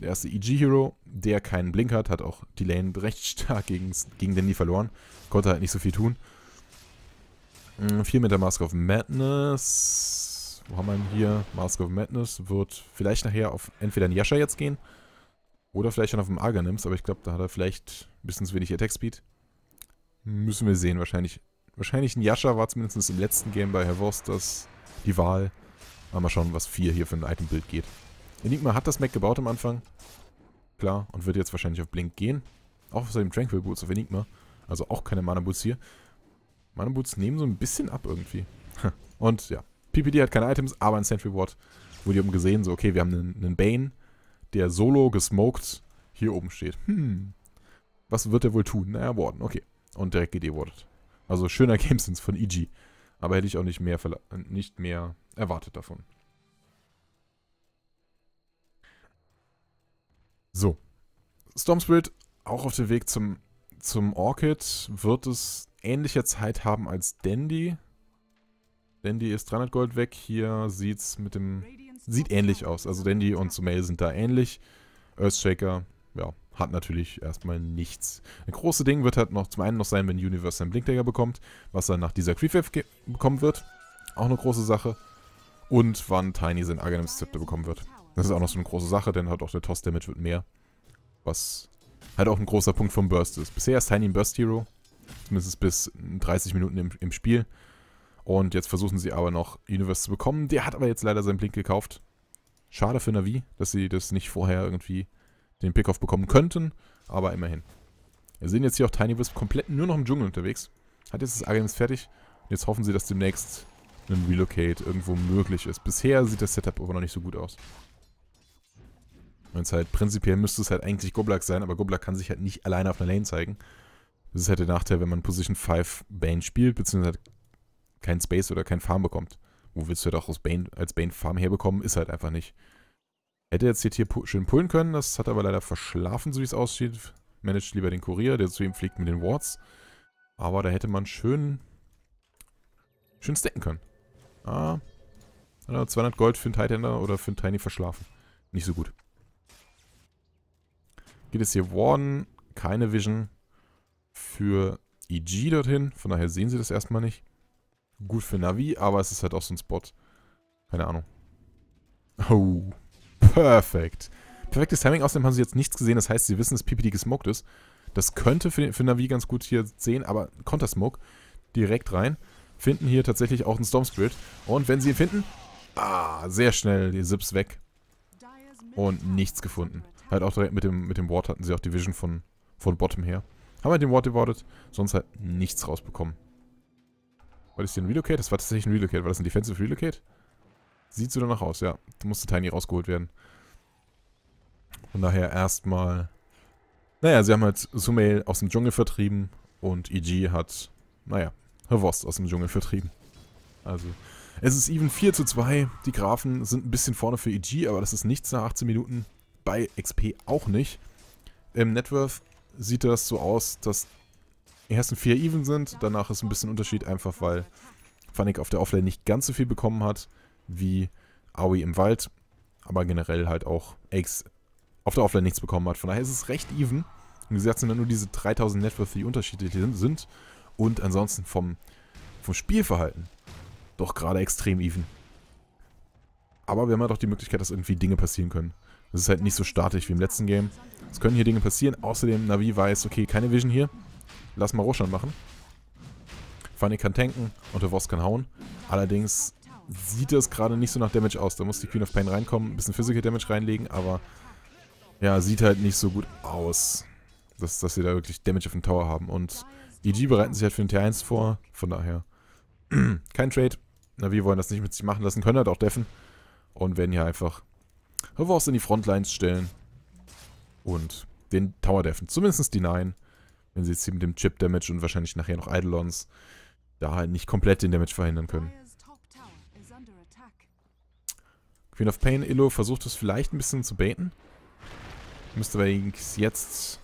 [SPEAKER 1] Der erste EG-Hero, der keinen Blink hat, hat auch die Lane recht stark gegen, gegen Dandy verloren. Konnte halt nicht so viel tun. 4 mm, Meter Mask of Madness. Wo haben wir ihn hier? Mask of Madness wird vielleicht nachher auf entweder einen Yasha jetzt gehen oder vielleicht schon auf dem Arganims, aber ich glaube, da hat er vielleicht ein bisschen zu wenig Attack Speed. Müssen wir sehen, wahrscheinlich. Wahrscheinlich ein Yasha war zumindest im letzten Game bei Herr Voss das die Wahl. Aber mal schauen, was 4 hier für ein Item-Bild geht. Enigma hat das Mac gebaut am Anfang. Klar, und wird jetzt wahrscheinlich auf Blink gehen. Auch außerdem Tranquil Boots auf Enigma. Also auch keine Mana Boots hier. Mana Boots nehmen so ein bisschen ab irgendwie. und ja, PPD hat keine Items, aber ein Sentry Ward wurde eben gesehen. So, okay, wir haben einen, einen Bane, der solo gesmoked hier oben steht. Hm, was wird er wohl tun? Naja, warden, okay. Und direkt gedewardet. Also schöner Gamesins von EG. Aber hätte ich auch nicht mehr, nicht mehr erwartet davon. So. Stormspirit, auch auf dem Weg zum, zum Orchid, wird es ähnliche Zeit haben als Dandy. Dandy ist 300 Gold weg. Hier sieht's mit dem... Sieht ähnlich aus. Also Dandy und Sumail sind da ähnlich. Earthshaker, ja, hat natürlich erstmal nichts. Ein großes Ding wird halt noch zum einen noch sein, wenn Universe seinen Blinkdagger bekommt, was er nach dieser Creepwave bekommen wird. Auch eine große Sache. Und wann Tiny sein Arganims-Zepter bekommen wird. Das ist auch noch so eine große Sache, denn halt auch der Toss-Damage wird mehr. Was halt auch ein großer Punkt vom Burst ist. Bisher ist Tiny ein Burst-Hero. Zumindest bis 30 Minuten im, im Spiel. Und jetzt versuchen sie aber noch Universe zu bekommen. Der hat aber jetzt leider seinen Blink gekauft. Schade für Navi, dass sie das nicht vorher irgendwie den Pickoff bekommen könnten. Aber immerhin. Wir sehen jetzt hier auch Tiny Wisp komplett nur noch im Dschungel unterwegs. Hat jetzt das Agens fertig. Und jetzt hoffen sie, dass demnächst ein Relocate irgendwo möglich ist. Bisher sieht das Setup aber noch nicht so gut aus. Wenn halt prinzipiell müsste es halt eigentlich Goblak sein, aber Goblak kann sich halt nicht alleine auf einer Lane zeigen. Das ist halt der Nachteil, wenn man Position 5 Bane spielt, beziehungsweise halt kein Space oder kein Farm bekommt. Wo willst du halt auch aus Bane, als Bane Farm herbekommen, ist halt einfach nicht. Hätte jetzt hier schön pullen können, das hat er aber leider verschlafen, so wie es aussieht. Managt lieber den Kurier, der zu ihm fliegt mit den Wards. Aber da hätte man schön, schön stacken können. Ah, 200 Gold für einen Tightender oder für einen Tiny verschlafen. Nicht so gut. Geht es hier Warden? Keine Vision für EG dorthin. Von daher sehen sie das erstmal nicht. Gut für Navi, aber es ist halt auch so ein Spot. Keine Ahnung. Oh, perfekt. Perfektes Timing, außerdem haben sie jetzt nichts gesehen. Das heißt, sie wissen, dass PPD gesmoked ist. Das könnte für, für Navi ganz gut hier sehen, aber Counter-Smoke direkt rein. Finden hier tatsächlich auch einen Storm Spirit. Und wenn sie ihn finden... Ah, sehr schnell die Sips weg. Und nichts gefunden. Halt auch direkt mit dem, mit dem Ward hatten sie auch die Vision von, von Bottom her. Haben halt den Ward gewartet, sonst halt nichts rausbekommen. War das hier ein Relocate? Das war tatsächlich ein Relocate. War das ein Defensive Relocate? Sieht so danach aus, ja. Da musste Tiny rausgeholt werden. Von daher erstmal... Naja, sie haben halt Sumail aus dem Dschungel vertrieben und EG hat, naja, Havost aus dem Dschungel vertrieben. Also, es ist even 4 zu 2. Die Grafen sind ein bisschen vorne für EG, aber das ist nichts nach 18 Minuten bei XP auch nicht. Im Networth sieht das so aus, dass die ersten vier even sind. Danach ist ein bisschen Unterschied, einfach weil Fanic auf der Offlane nicht ganz so viel bekommen hat wie Aoi im Wald. Aber generell halt auch Aix auf der Offlane nichts bekommen hat. Von daher ist es recht even. Wie gesagt, sind dann nur diese 3000 Networth, die unterschiedlich sind. Und ansonsten vom, vom Spielverhalten doch gerade extrem even. Aber wir haben ja halt doch die Möglichkeit, dass irgendwie Dinge passieren können. Das ist halt nicht so statisch wie im letzten Game. Es können hier Dinge passieren. Außerdem, Navi weiß, okay, keine Vision hier. Lass mal Roshan machen. Fanny kann tanken und der Voss kann hauen. Allerdings sieht es gerade nicht so nach Damage aus. Da muss die Queen of Pain reinkommen, ein bisschen Physical Damage reinlegen, aber ja, sieht halt nicht so gut aus, dass, dass sie da wirklich Damage auf den Tower haben. Und EG bereiten sich halt für den T1 vor, von daher kein Trade. Na, wir wollen das nicht mit sich machen lassen, können halt auch deffen und werden hier einfach wir Revolvers in die Frontlines stellen und den Tower defen. Zumindest die 9, wenn sie jetzt hier mit dem Chip Damage und wahrscheinlich nachher noch Eidolons da halt nicht komplett den Damage verhindern können. Queen of Pain, Illo versucht es vielleicht ein bisschen zu baiten. Müsste aber jetzt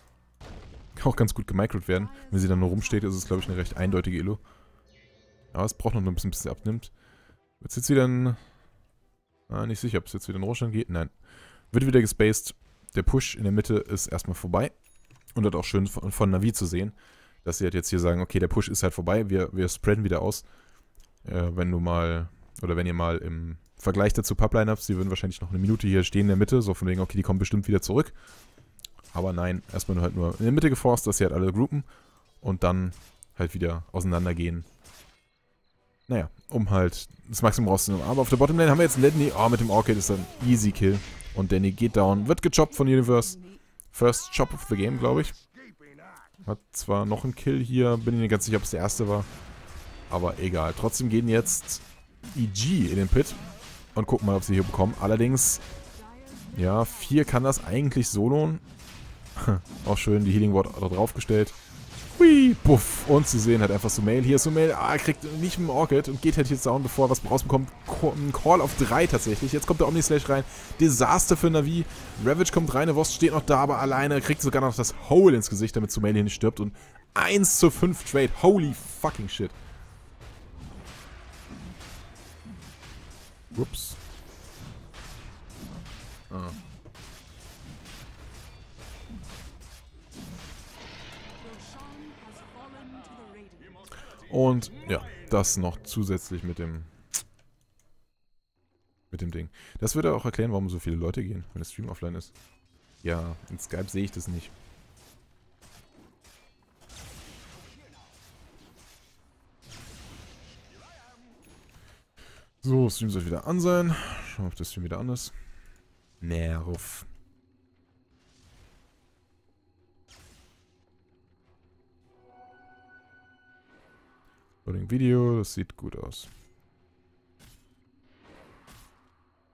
[SPEAKER 1] auch ganz gut gemicrot werden. Wenn sie dann nur rumsteht, ist es, glaube ich, eine recht eindeutige Illo. Aber es braucht noch ein bisschen, bis sie abnimmt. Wird jetzt wieder ein Ah, nicht sicher, ob es jetzt wieder in Rohstand geht. Nein. Wird wieder gespaced. Der Push in der Mitte ist erstmal vorbei. Und das auch schön von, von Navi zu sehen, dass sie halt jetzt hier sagen, okay, der Push ist halt vorbei, wir, wir spreaden wieder aus. Äh, wenn du mal, oder wenn ihr mal im Vergleich dazu publine lineups die würden wahrscheinlich noch eine Minute hier stehen in der Mitte, so von wegen, okay, die kommen bestimmt wieder zurück. Aber nein, erstmal nur halt nur in der Mitte geforst, dass sie halt alle groupen und dann halt wieder auseinandergehen naja, um halt das Maximum rauszunehmen. Aber auf der Bottom Lane haben wir jetzt einen Lenny. Oh, mit dem Orchid ist ein easy Kill. Und Danny geht down. Wird gechoppt von Universe. First Chop of the Game, glaube ich. Hat zwar noch einen Kill hier. Bin ich nicht ganz sicher, ob es der erste war. Aber egal. Trotzdem gehen jetzt EG in den Pit. Und gucken mal, ob sie hier bekommen. Allerdings, ja, 4 kann das eigentlich solo. Auch schön die Healing Ward da draufgestellt. gestellt. Hui, puff. Und Sie sehen halt einfach Sumail. Hier ist Sumail. Ah, kriegt nicht mit dem Orchid und geht halt jetzt down, bevor er was rausbekommt. Ein Call auf 3 tatsächlich. Jetzt kommt der Omnislash rein. Desaster für Navi. Ravage kommt rein. Der Voss steht noch da, aber alleine. Kriegt sogar noch das Hole ins Gesicht, damit Sumail hier nicht stirbt. Und 1 zu 5 Trade. Holy fucking shit. Ups. Ah. Und ja, das noch zusätzlich mit dem mit dem Ding. Das würde auch erklären, warum so viele Leute gehen, wenn der Stream offline ist. Ja, in Skype sehe ich das nicht. So, Stream soll wieder an sein. Schauen wir, ob das Stream wieder an ist. Nerv. Loading Video, das sieht gut aus.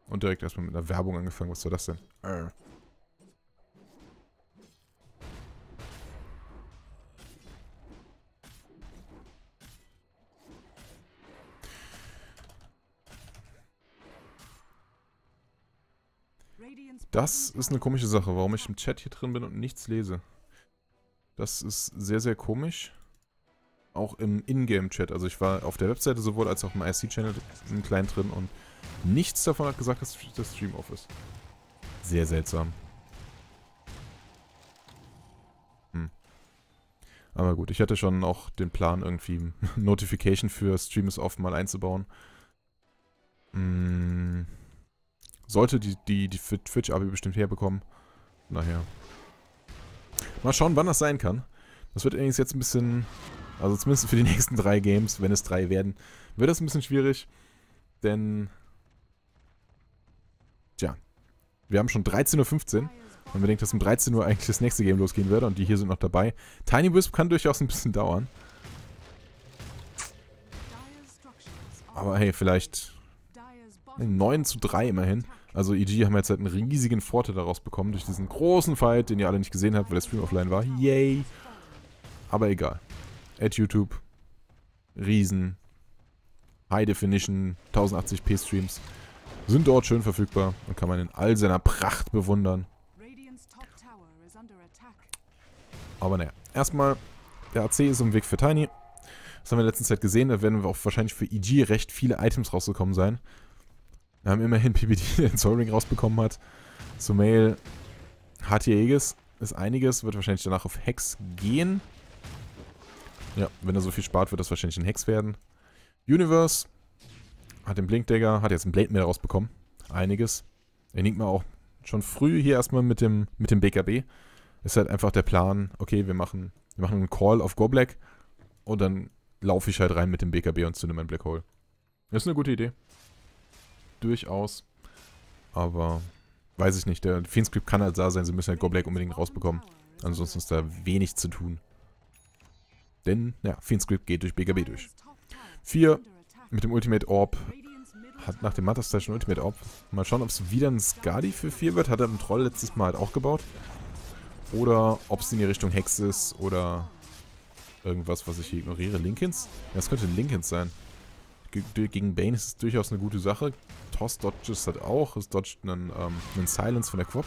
[SPEAKER 1] Und direkt erstmal mit einer Werbung angefangen. Was soll das denn? Arr. Das ist eine komische Sache, warum ich im Chat hier drin bin und nichts lese. Das ist sehr, sehr komisch auch im Ingame-Chat. Also ich war auf der Webseite sowohl als auch im IC-Channel im Client drin und nichts davon hat gesagt, dass das Stream off ist. Sehr seltsam. Hm. Aber gut, ich hatte schon auch den Plan, irgendwie Notification für Stream is off mal einzubauen. Hm. Sollte die, die, die Twitch-Abi bestimmt herbekommen. Naja. Mal schauen, wann das sein kann. Das wird übrigens jetzt ein bisschen also zumindest für die nächsten drei Games, wenn es drei werden, wird das ein bisschen schwierig. Denn, tja, wir haben schon 13.15 Uhr. Und wir denken, dass um 13 Uhr eigentlich das nächste Game losgehen würde. Und die hier sind noch dabei. Tiny Wisp kann durchaus ein bisschen dauern. Aber hey, vielleicht 9 zu 3 immerhin. Also EG haben jetzt halt einen riesigen Vorteil daraus bekommen durch diesen großen Fight, den ihr alle nicht gesehen habt, weil der Stream offline war. Yay! Aber egal at YouTube. Riesen. High Definition 1080p Streams sind dort schön verfügbar und kann man in all seiner Pracht bewundern. Aber naja, erstmal, der AC ist im Weg für Tiny. Das haben wir in letzter Zeit gesehen, da werden wir auch wahrscheinlich für EG recht viele Items rausgekommen sein. Wir haben immerhin PBD, den Soul Ring rausbekommen hat. Zumail hat hier Aegis, ist einiges, wird wahrscheinlich danach auf Hex gehen. Ja, wenn er so viel spart, wird das wahrscheinlich ein Hex werden. Universe hat den Blinkdagger, hat jetzt einen Blade mehr rausbekommen. Einiges. Enigma auch schon früh hier erstmal mit dem, mit dem BKB. Ist halt einfach der Plan, okay, wir machen, wir machen einen Call auf Goblack und dann laufe ich halt rein mit dem BKB und zünde mein Black Hole. ist eine gute Idee. Durchaus. Aber weiß ich nicht. Der Fiendscript kann halt da sein, sie müssen halt Goblack unbedingt rausbekommen. Ansonsten ist da wenig zu tun. Denn, ja, Fiendscript geht durch BKB durch. 4 mit dem Ultimate Orb. Hat nach dem Matter Station Ultimate Orb. Mal schauen, ob es wieder ein Skadi für 4 wird. Hat er im Troll letztes Mal halt auch gebaut. Oder ob es in die Richtung Hex ist oder irgendwas, was ich hier ignoriere. Linkins? Ja, es könnte ein Linkins sein. gegen Bane ist es durchaus eine gute Sache. Toss dodges hat auch. Es dodgt einen, ähm, einen Silence von der Quop.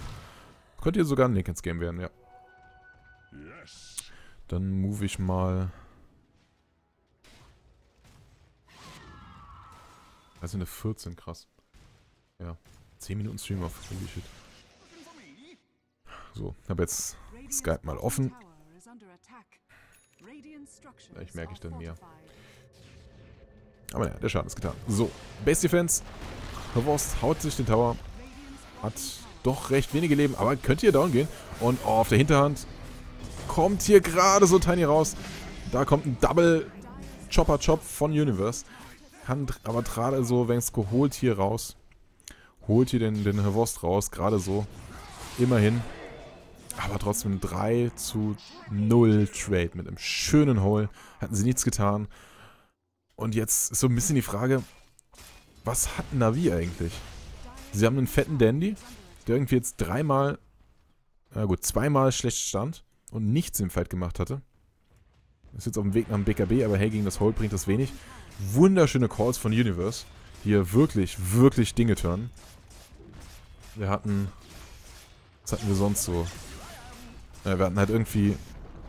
[SPEAKER 1] Könnte hier sogar ein Linkins Game werden, ja. Dann move ich mal... Also eine 14, krass. Ja. 10 Minuten Stream auf. Holy shit. So, habe jetzt Skype mal offen. Vielleicht merke ich dann mehr. Aber ja, der Schaden ist getan. So, Base Defense. Horst haut sich den Tower. Hat doch recht wenige Leben, aber könnte hier down gehen. Und oh, auf der Hinterhand kommt hier gerade so tiny raus. Da kommt ein Double Chopper Chop von Universe. Kann aber gerade so, wenn es geholt hier raus. Holt hier den, den Hervost raus, gerade so. Immerhin. Aber trotzdem 3 zu 0 Trade mit einem schönen Hole. Hatten sie nichts getan. Und jetzt ist so ein bisschen die Frage, was hat Navi eigentlich? Sie haben einen fetten Dandy, der irgendwie jetzt dreimal, na gut, zweimal schlecht stand und nichts im Fight gemacht hatte. Ist jetzt auf dem Weg nach dem BKB, aber hey, gegen das Hole bringt das wenig. Wunderschöne Calls von Universe, die hier wirklich, wirklich Dinge turnen. Wir hatten... Was hatten wir sonst so? Ja, wir hatten halt irgendwie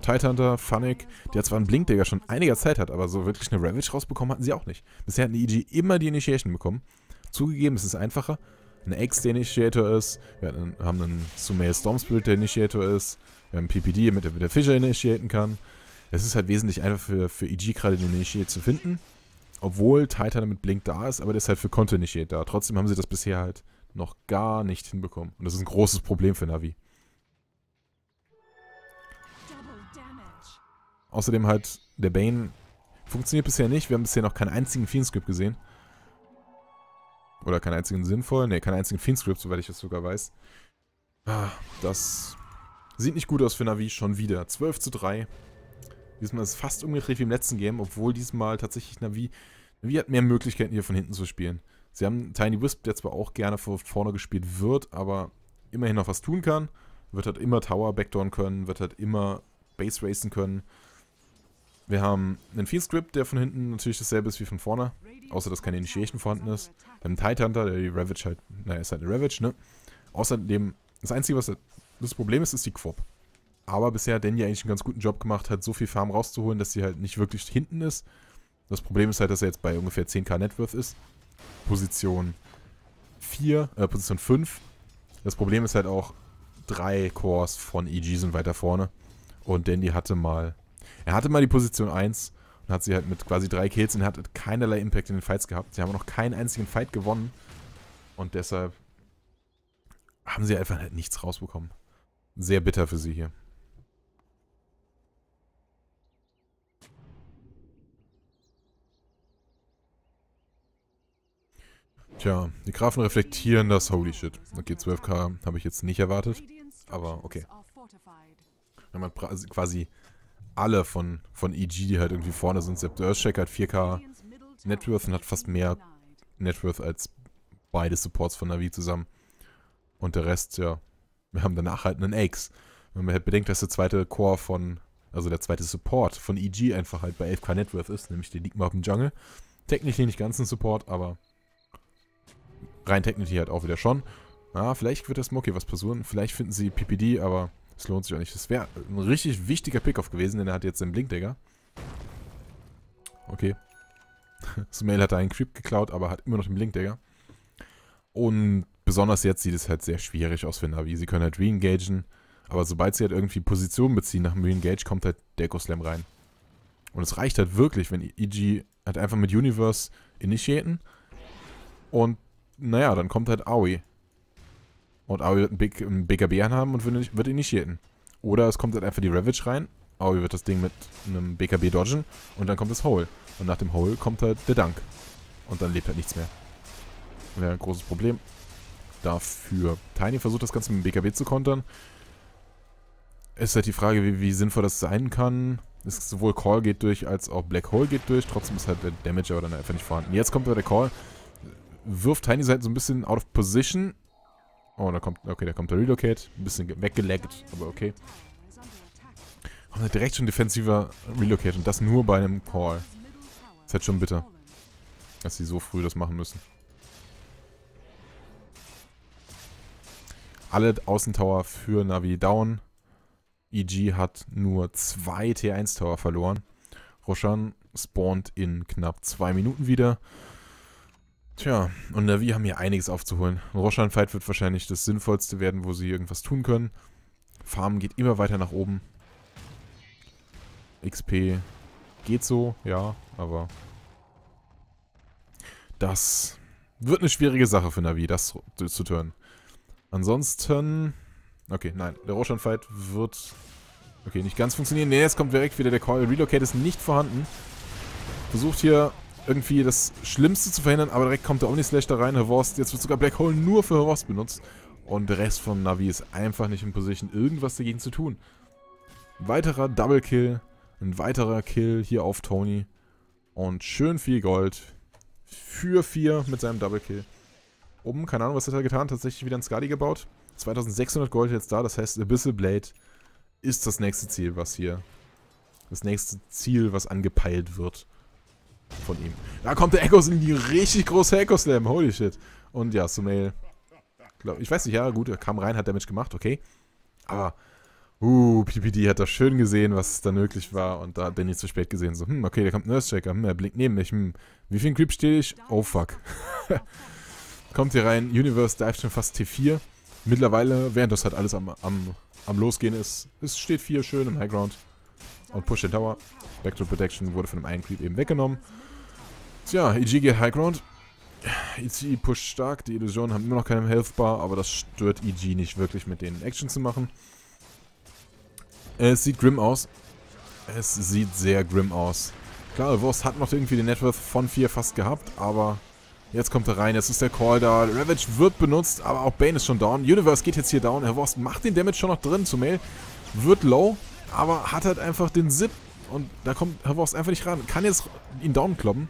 [SPEAKER 1] Tidehunter, Funnick, der hat zwar einen Blink, der ja schon einiger Zeit hat, aber so wirklich eine Ravage rausbekommen hatten sie auch nicht. Bisher hatten die EG immer die Initiation bekommen. Zugegeben, es ist einfacher, einen Axe, der Initiator ist. Wir haben einen Sumail Storm Spirit, der Initiator ist. Wir haben PPD, mit der Fischer initiaten kann. Es ist halt wesentlich einfacher für, für EG gerade den Initiate zu finden. Obwohl Titan mit Blink da ist, aber der ist halt für Konto Initiate da. Trotzdem haben sie das bisher halt noch gar nicht hinbekommen. Und das ist ein großes Problem für Navi. Außerdem halt der Bane funktioniert bisher nicht. Wir haben bisher noch keinen einzigen Fiendscript gesehen. Oder keinen einzigen sinnvollen. Ne, keinen einzigen Fiendscript, soweit ich das sogar weiß. Ah, das sieht nicht gut aus für Navi, schon wieder. 12 zu 3. Diesmal ist es fast umgedreht wie im letzten Game, obwohl diesmal tatsächlich Navi... Navi hat mehr Möglichkeiten, hier von hinten zu spielen. Sie haben Tiny Wisp, der zwar auch gerne von vorne gespielt wird, aber immerhin noch was tun kann. Wird halt immer Tower backdoorn können, wird halt immer Base racen können. Wir haben einen Fiendscript, der von hinten natürlich dasselbe ist wie von vorne außer dass keine Initiation vorhanden ist. Beim Tidehunter, der die Ravage halt, naja, ist halt eine Ravage, ne? Außerdem, das Einzige, was das Problem ist, ist die Quop. Aber bisher hat Danny eigentlich einen ganz guten Job gemacht, halt so viel Farm rauszuholen, dass sie halt nicht wirklich hinten ist. Das Problem ist halt, dass er jetzt bei ungefähr 10k Networth ist. Position 4, äh, Position 5. Das Problem ist halt auch, drei Cores von EG sind weiter vorne. Und Dandy hatte mal, er hatte mal die Position 1, und hat sie halt mit quasi drei Kills und hat keinerlei Impact in den Fights gehabt. Sie haben noch keinen einzigen Fight gewonnen. Und deshalb haben sie einfach halt nichts rausbekommen. Sehr bitter für sie hier. Tja, die Grafen reflektieren das. Holy shit. Okay, 12k habe ich jetzt nicht erwartet. Aber okay. Wenn man quasi alle von, von EG, die halt irgendwie vorne sind. Selbst Earthshake hat 4K Networth und hat fast mehr Networth als beide Supports von Navi zusammen. Und der Rest, ja, wir haben danach halt einen Axe. Wenn man halt bedenkt, dass der zweite Core von, also der zweite Support von EG einfach halt bei 11K Networth ist, nämlich der liegt mal auf dem Jungle. Technisch nicht ganz ein Support, aber rein technisch halt auch wieder schon. Ah, vielleicht wird das Smoky was passieren. Vielleicht finden sie PPD, aber es lohnt sich auch nicht. Das wäre ein richtig wichtiger Pickoff gewesen, denn er hat jetzt den Blinkdagger. Okay. Smail hat einen Creep geklaut, aber hat immer noch den Blinkdagger. Und besonders jetzt sieht es halt sehr schwierig aus für Navi. Sie können halt reengagen, aber sobald sie halt irgendwie Position beziehen nach dem Reengage, kommt halt Deco Slam rein. Und es reicht halt wirklich, wenn EG halt einfach mit Universe initiaten und naja, dann kommt halt Aoi und Aoi wird einen, Big, einen BKB haben und wird, ihn nicht initiaten. Oder es kommt dann einfach die Ravage rein, Aoi wird das Ding mit einem BKB dodgen und dann kommt das Hole. Und nach dem Hole kommt halt der Dank. Und dann lebt halt nichts mehr. Wäre ein großes Problem. Dafür Tiny versucht das Ganze mit dem BKB zu kontern. Ist halt die Frage, wie, wie sinnvoll das sein kann. Ist sowohl Call geht durch, als auch Black Hole geht durch. Trotzdem ist halt der Damage aber dann einfach nicht vorhanden. Jetzt kommt aber der Call. Wirft Tiny halt so ein bisschen out of position. Oh, da kommt, okay, da kommt der Relocate. Ein bisschen weggeleckt, aber okay. Oh, direkt schon defensiver Relocate und das nur bei einem Call. Ist halt schon bitter, dass sie so früh das machen müssen. Alle Außentower für Navi down. EG hat nur zwei T1-Tower verloren. Roshan spawnt in knapp zwei Minuten wieder. Tja, und Navi haben hier einiges aufzuholen. Ein Roshan-Fight wird wahrscheinlich das Sinnvollste werden, wo sie irgendwas tun können. Farmen geht immer weiter nach oben. XP geht so, ja, aber das wird eine schwierige Sache für Navi, das zu turnen. Ansonsten... Okay, nein, der Roshan-Fight wird... Okay, nicht ganz funktionieren. Nee, jetzt kommt direkt wieder der Call. Relocate ist nicht vorhanden. Versucht hier irgendwie das Schlimmste zu verhindern, aber direkt kommt der Omnislash da rein, Hervorst, jetzt wird sogar Black Hole nur für Hervorst benutzt und der Rest von Navi ist einfach nicht in Position, irgendwas dagegen zu tun. Weiterer Double Kill, ein weiterer Kill hier auf Tony und schön viel Gold für 4 mit seinem Double Kill. Oben, keine Ahnung, was hat er getan, tatsächlich wieder ein Skadi gebaut. 2600 Gold jetzt da, das heißt Abyssal Blade ist das nächste Ziel, was hier, das nächste Ziel, was angepeilt wird von ihm. Da kommt der Echo Slam, die richtig große Echo Slam. Holy shit. Und ja, Sumail. Ich weiß nicht, ja, gut, er kam rein, hat Damage gemacht, okay. Aber, uh, PPD hat das schön gesehen, was dann möglich war. Und da hat Danny zu spät gesehen. So, hm, okay, da kommt Nurse Checker. Hm, er blinkt neben mich. Hm, wie viel Creep stehe ich? Oh, fuck. kommt hier rein, Universe dive schon fast T4. Mittlerweile, während das halt alles am, am, am Losgehen ist, es steht 4 schön im Highground und pusht den Tower. Spectral Protection wurde von dem einen Creep eben weggenommen. Tja, EG geht High Ground. EC pusht stark, die Illusionen haben immer noch keine Health Bar, aber das stört EG nicht wirklich mit denen Action zu machen. Es sieht grim aus. Es sieht sehr grim aus. Klar, Wurst hat noch irgendwie den Networth von 4 fast gehabt, aber jetzt kommt er rein, jetzt ist der Call da. Ravage wird benutzt, aber auch Bane ist schon down. Universe geht jetzt hier down. Herr Wurst macht den Damage schon noch drin zu Mail. Wird low, aber hat halt einfach den Zip und da kommt Hervorst einfach nicht ran. Kann jetzt ihn down kloppen.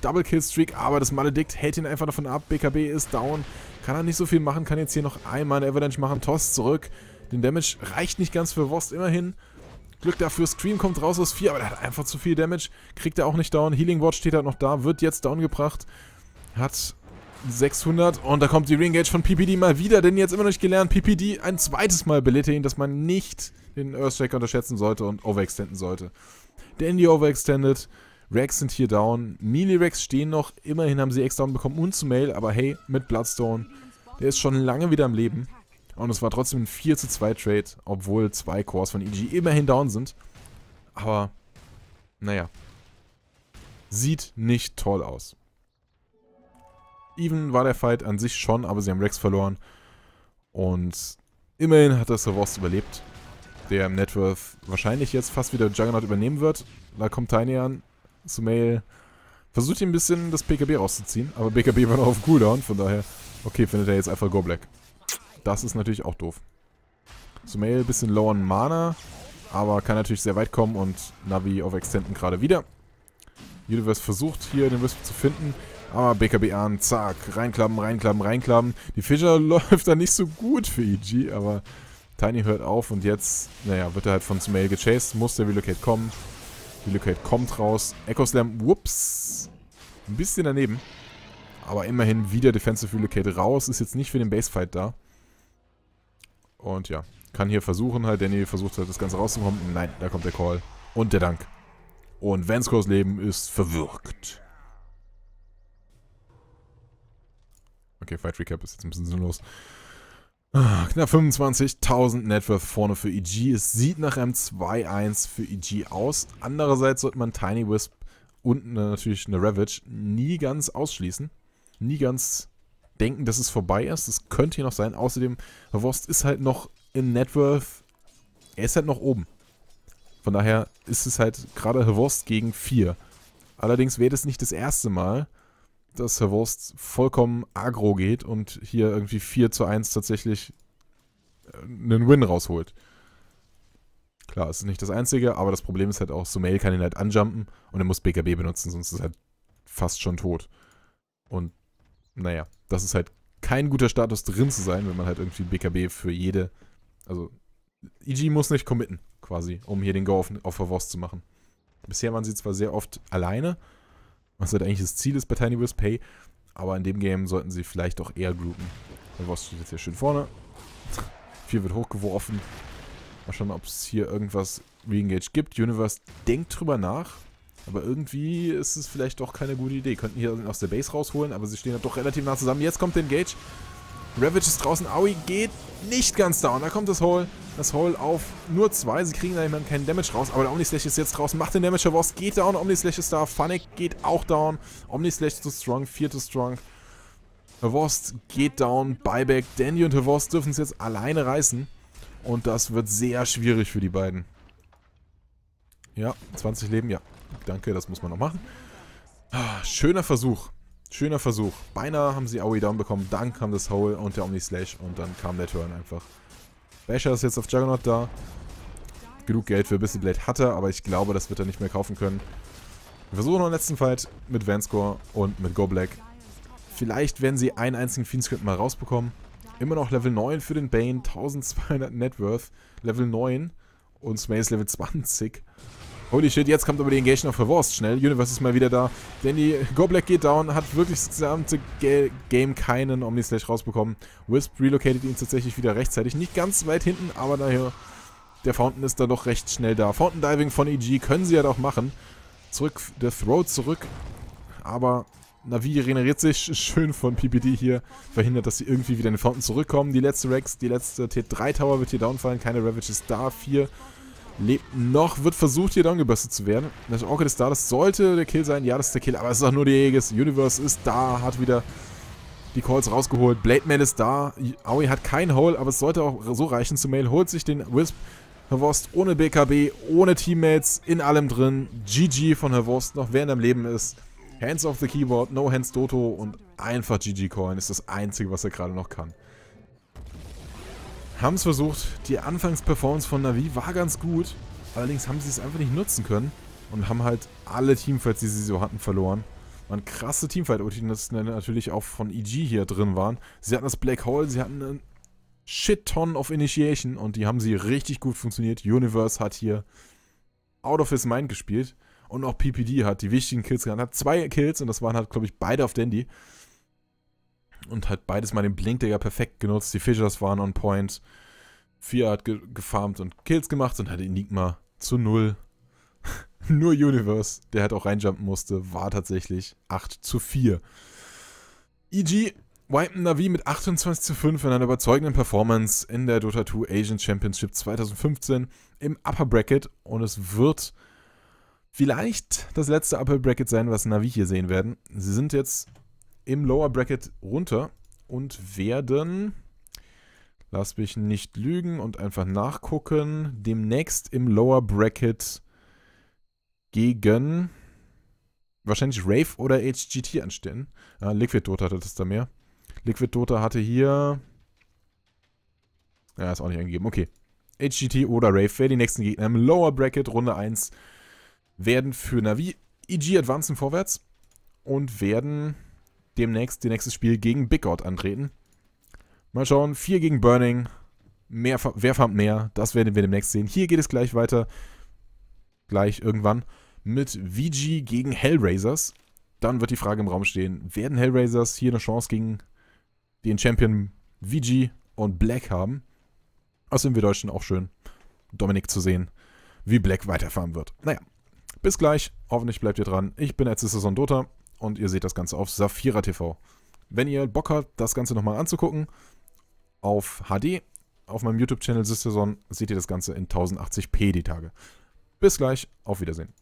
[SPEAKER 1] Double Kill Streak, aber das Maledikt hält ihn einfach davon ab. BKB ist down. Kann er nicht so viel machen, kann jetzt hier noch einmal eine Avalanche machen. Toss zurück. Den Damage reicht nicht ganz für Wurst immerhin. Glück dafür, Scream kommt raus aus 4, aber der hat einfach zu viel Damage. Kriegt er auch nicht down. Healing Watch steht halt noch da, wird jetzt down gebracht. Hat 600 und da kommt die Ringage von PPD mal wieder, denn jetzt immer noch nicht gelernt. PPD ein zweites Mal beläht ihn, dass man nicht den Earthshaker unterschätzen sollte und overextenden sollte. Denn die overextended, Rex sind hier down, Melee Rex stehen noch, immerhin haben sie X-Down bekommen und zu Mail, aber hey, mit Bloodstone, der ist schon lange wieder am Leben. Und es war trotzdem ein 4 zu 2 Trade, obwohl zwei Cores von EG immerhin down sind. Aber, naja. Sieht nicht toll aus. Even war der Fight an sich schon, aber sie haben Rex verloren. Und immerhin hat das Reverse überlebt der im Networth wahrscheinlich jetzt fast wieder Juggernaut übernehmen wird. Da kommt Tiny an, Sumail versucht ihm ein bisschen das PKB rauszuziehen, aber BKB war noch auf Cooldown, von daher, okay, findet er jetzt einfach Go Black. Das ist natürlich auch doof. Sumail ein bisschen low on Mana, aber kann natürlich sehr weit kommen und Navi auf Extenden gerade wieder. Universe versucht hier den Wisp zu finden, aber BKB an, zack, reinklappen, reinklappen, reinklappen. Die Fischer läuft da nicht so gut für EG, aber Tiny hört auf und jetzt, naja, wird er halt von Smail gechased, muss der Relocate kommen. Relocate kommt raus. Echo Slam, whoops. Ein bisschen daneben. Aber immerhin wieder Defensive Relocate raus. Ist jetzt nicht für den Basefight da. Und ja, kann hier versuchen halt. Danny versucht halt das Ganze rauszukommen. Nein, da kommt der Call. Und der Dank. Und Vanskos Leben ist verwirkt. Okay, Fight Recap ist jetzt ein bisschen sinnlos. Ah, knapp 25.000 Networth vorne für EG. Es sieht nach einem 2-1 für EG aus. Andererseits sollte man Tiny Wisp und natürlich eine Ravage nie ganz ausschließen. Nie ganz denken, dass es vorbei ist. Das könnte hier noch sein. Außerdem, Wurst ist halt noch in Networth. Er ist halt noch oben. Von daher ist es halt gerade Wurst gegen 4. Allerdings wäre das nicht das erste Mal, dass Herr Wurst vollkommen agro geht und hier irgendwie 4 zu 1 tatsächlich äh, einen Win rausholt. Klar, es ist nicht das Einzige, aber das Problem ist halt auch, Sumail kann ihn halt anjumpen und er muss BKB benutzen, sonst ist er halt fast schon tot. Und naja, das ist halt kein guter Status drin zu sein, wenn man halt irgendwie BKB für jede, also EG muss nicht committen, quasi, um hier den Go auf, auf Wurst zu machen. Bisher waren sie zwar sehr oft alleine, was halt eigentlich das Ziel ist bei Tiny Wisp Pay. Aber in dem Game sollten sie vielleicht auch eher groupen. Der Boss steht jetzt hier schön vorne. Vier wird hochgeworfen. Mal schauen, ob es hier irgendwas Reengage gibt. Universe denkt drüber nach. Aber irgendwie ist es vielleicht doch keine gute Idee. Könnten hier aus der Base rausholen, aber sie stehen doch relativ nah zusammen. Jetzt kommt der Engage. Ravage ist draußen. Aui geht nicht ganz down. Da kommt das Hole. Das Hole auf nur zwei. Sie kriegen da nicht mehr keinen Damage raus. Aber der Omnislash ist jetzt raus. Macht den Damage. Der Boss geht down. Omnislash ist da. Funnick geht auch down. Omnislash zu strong. 4 zu strong. Havost geht down, Buyback. Danny und Havost dürfen es jetzt alleine reißen. Und das wird sehr schwierig für die beiden. Ja, 20 Leben, ja. Danke, das muss man noch machen. Ah, schöner Versuch. Schöner Versuch. Beinahe haben sie Aoi down bekommen. Dann kam das Hole und der Omni-Slash und dann kam der Turn einfach. Basher ist jetzt auf Juggernaut da. Genug Geld für Blade hatte, aber ich glaube, das wird er nicht mehr kaufen können. Wir versuchen noch einen letzten Fight mit Vanscore und mit Go Black. Vielleicht werden sie einen einzigen Fiendscript mal rausbekommen. Immer noch Level 9 für den Bane, 1200 Networth. Level 9 und Smay ist Level 20. Holy shit, jetzt kommt aber die Engagement of the Wurst schnell. Universe ist mal wieder da. Danny Goblack geht down, hat wirklich das gesamte Ga Game keinen Omnislash rausbekommen. Wisp relocated ihn tatsächlich wieder rechtzeitig. Nicht ganz weit hinten, aber daher der Fountain ist da doch recht schnell da. Fountain Diving von EG können sie ja halt doch machen. Zurück, der Throw zurück. Aber Navi regeneriert sich schön von PPD hier. Verhindert, dass sie irgendwie wieder in den Fountain zurückkommen. Die letzte Rex, die letzte T3 Tower wird hier downfallen. Keine Ravage ist da. 4 lebt noch, wird versucht hier downgebürstet zu werden. Das Orchid ist da, das sollte der Kill sein. Ja, das ist der Kill, aber es ist auch nur die Aegis. Universe ist da, hat wieder die Calls rausgeholt. Blade Man ist da. Aoi hat kein Hole, aber es sollte auch so reichen zu Mail. Holt sich den Wisp. Hervorst ohne BKB, ohne Teammates, in allem drin. GG von Hervorst, noch während er am Leben ist. Hands off the keyboard, no hands Doto und einfach GG Coin ist das einzige, was er gerade noch kann haben es versucht. Die Anfangsperformance von Navi war ganz gut. Allerdings haben sie es einfach nicht nutzen können und haben halt alle Teamfights, die sie so hatten, verloren. War ein krasse Teamfight-OT, das natürlich auch von EG hier drin waren. Sie hatten das Black Hole, sie hatten einen Shit-Ton of Initiation und die haben sie richtig gut funktioniert. Universe hat hier out of his mind gespielt und auch PPD hat die wichtigen Kills gehabt. Hat zwei Kills und das waren halt, glaube ich, beide auf Dandy und hat beides mal den Blinkdigger perfekt genutzt. Die Fishers waren on point. Vier hat ge gefarmt und Kills gemacht und hat Enigma zu null. Nur Universe, der halt auch reinjumpen musste, war tatsächlich 8 zu 4. EG wipen Navi mit 28 zu 5 in einer überzeugenden Performance in der Dota 2 Asian Championship 2015 im Upper Bracket und es wird vielleicht das letzte Upper Bracket sein, was Navi hier sehen werden. Sie sind jetzt im Lower Bracket runter und werden, lass mich nicht lügen und einfach nachgucken, demnächst im Lower Bracket gegen wahrscheinlich Rave oder HGT anstehen. Ah, Liquid Dota hatte das da mehr. Liquid Dota hatte hier... Ja, ist auch nicht angegeben. Okay. HGT oder Rave, wer die nächsten Gegner im Lower Bracket, Runde 1, werden für Navi EG advancen vorwärts und werden demnächst ihr nächste Spiel gegen Big God antreten. Mal schauen, 4 gegen Burning. Mehr, wer farmt mehr? Das werden wir demnächst sehen. Hier geht es gleich weiter. Gleich irgendwann. Mit VG gegen Hellraisers. Dann wird die Frage im Raum stehen, werden Hellraisers hier eine Chance gegen den Champion VG und Black haben? Außerdem wir Deutschen auch schön, Dominik zu sehen, wie Black weiterfahren wird. Naja, bis gleich. Hoffentlich bleibt ihr dran. Ich bin Erzissus und Dota und ihr seht das Ganze auf Safira TV. Wenn ihr Bock habt, das Ganze nochmal anzugucken, auf HD, auf meinem YouTube-Channel Sisterson seht ihr das Ganze in 1080p die Tage. Bis gleich, auf Wiedersehen.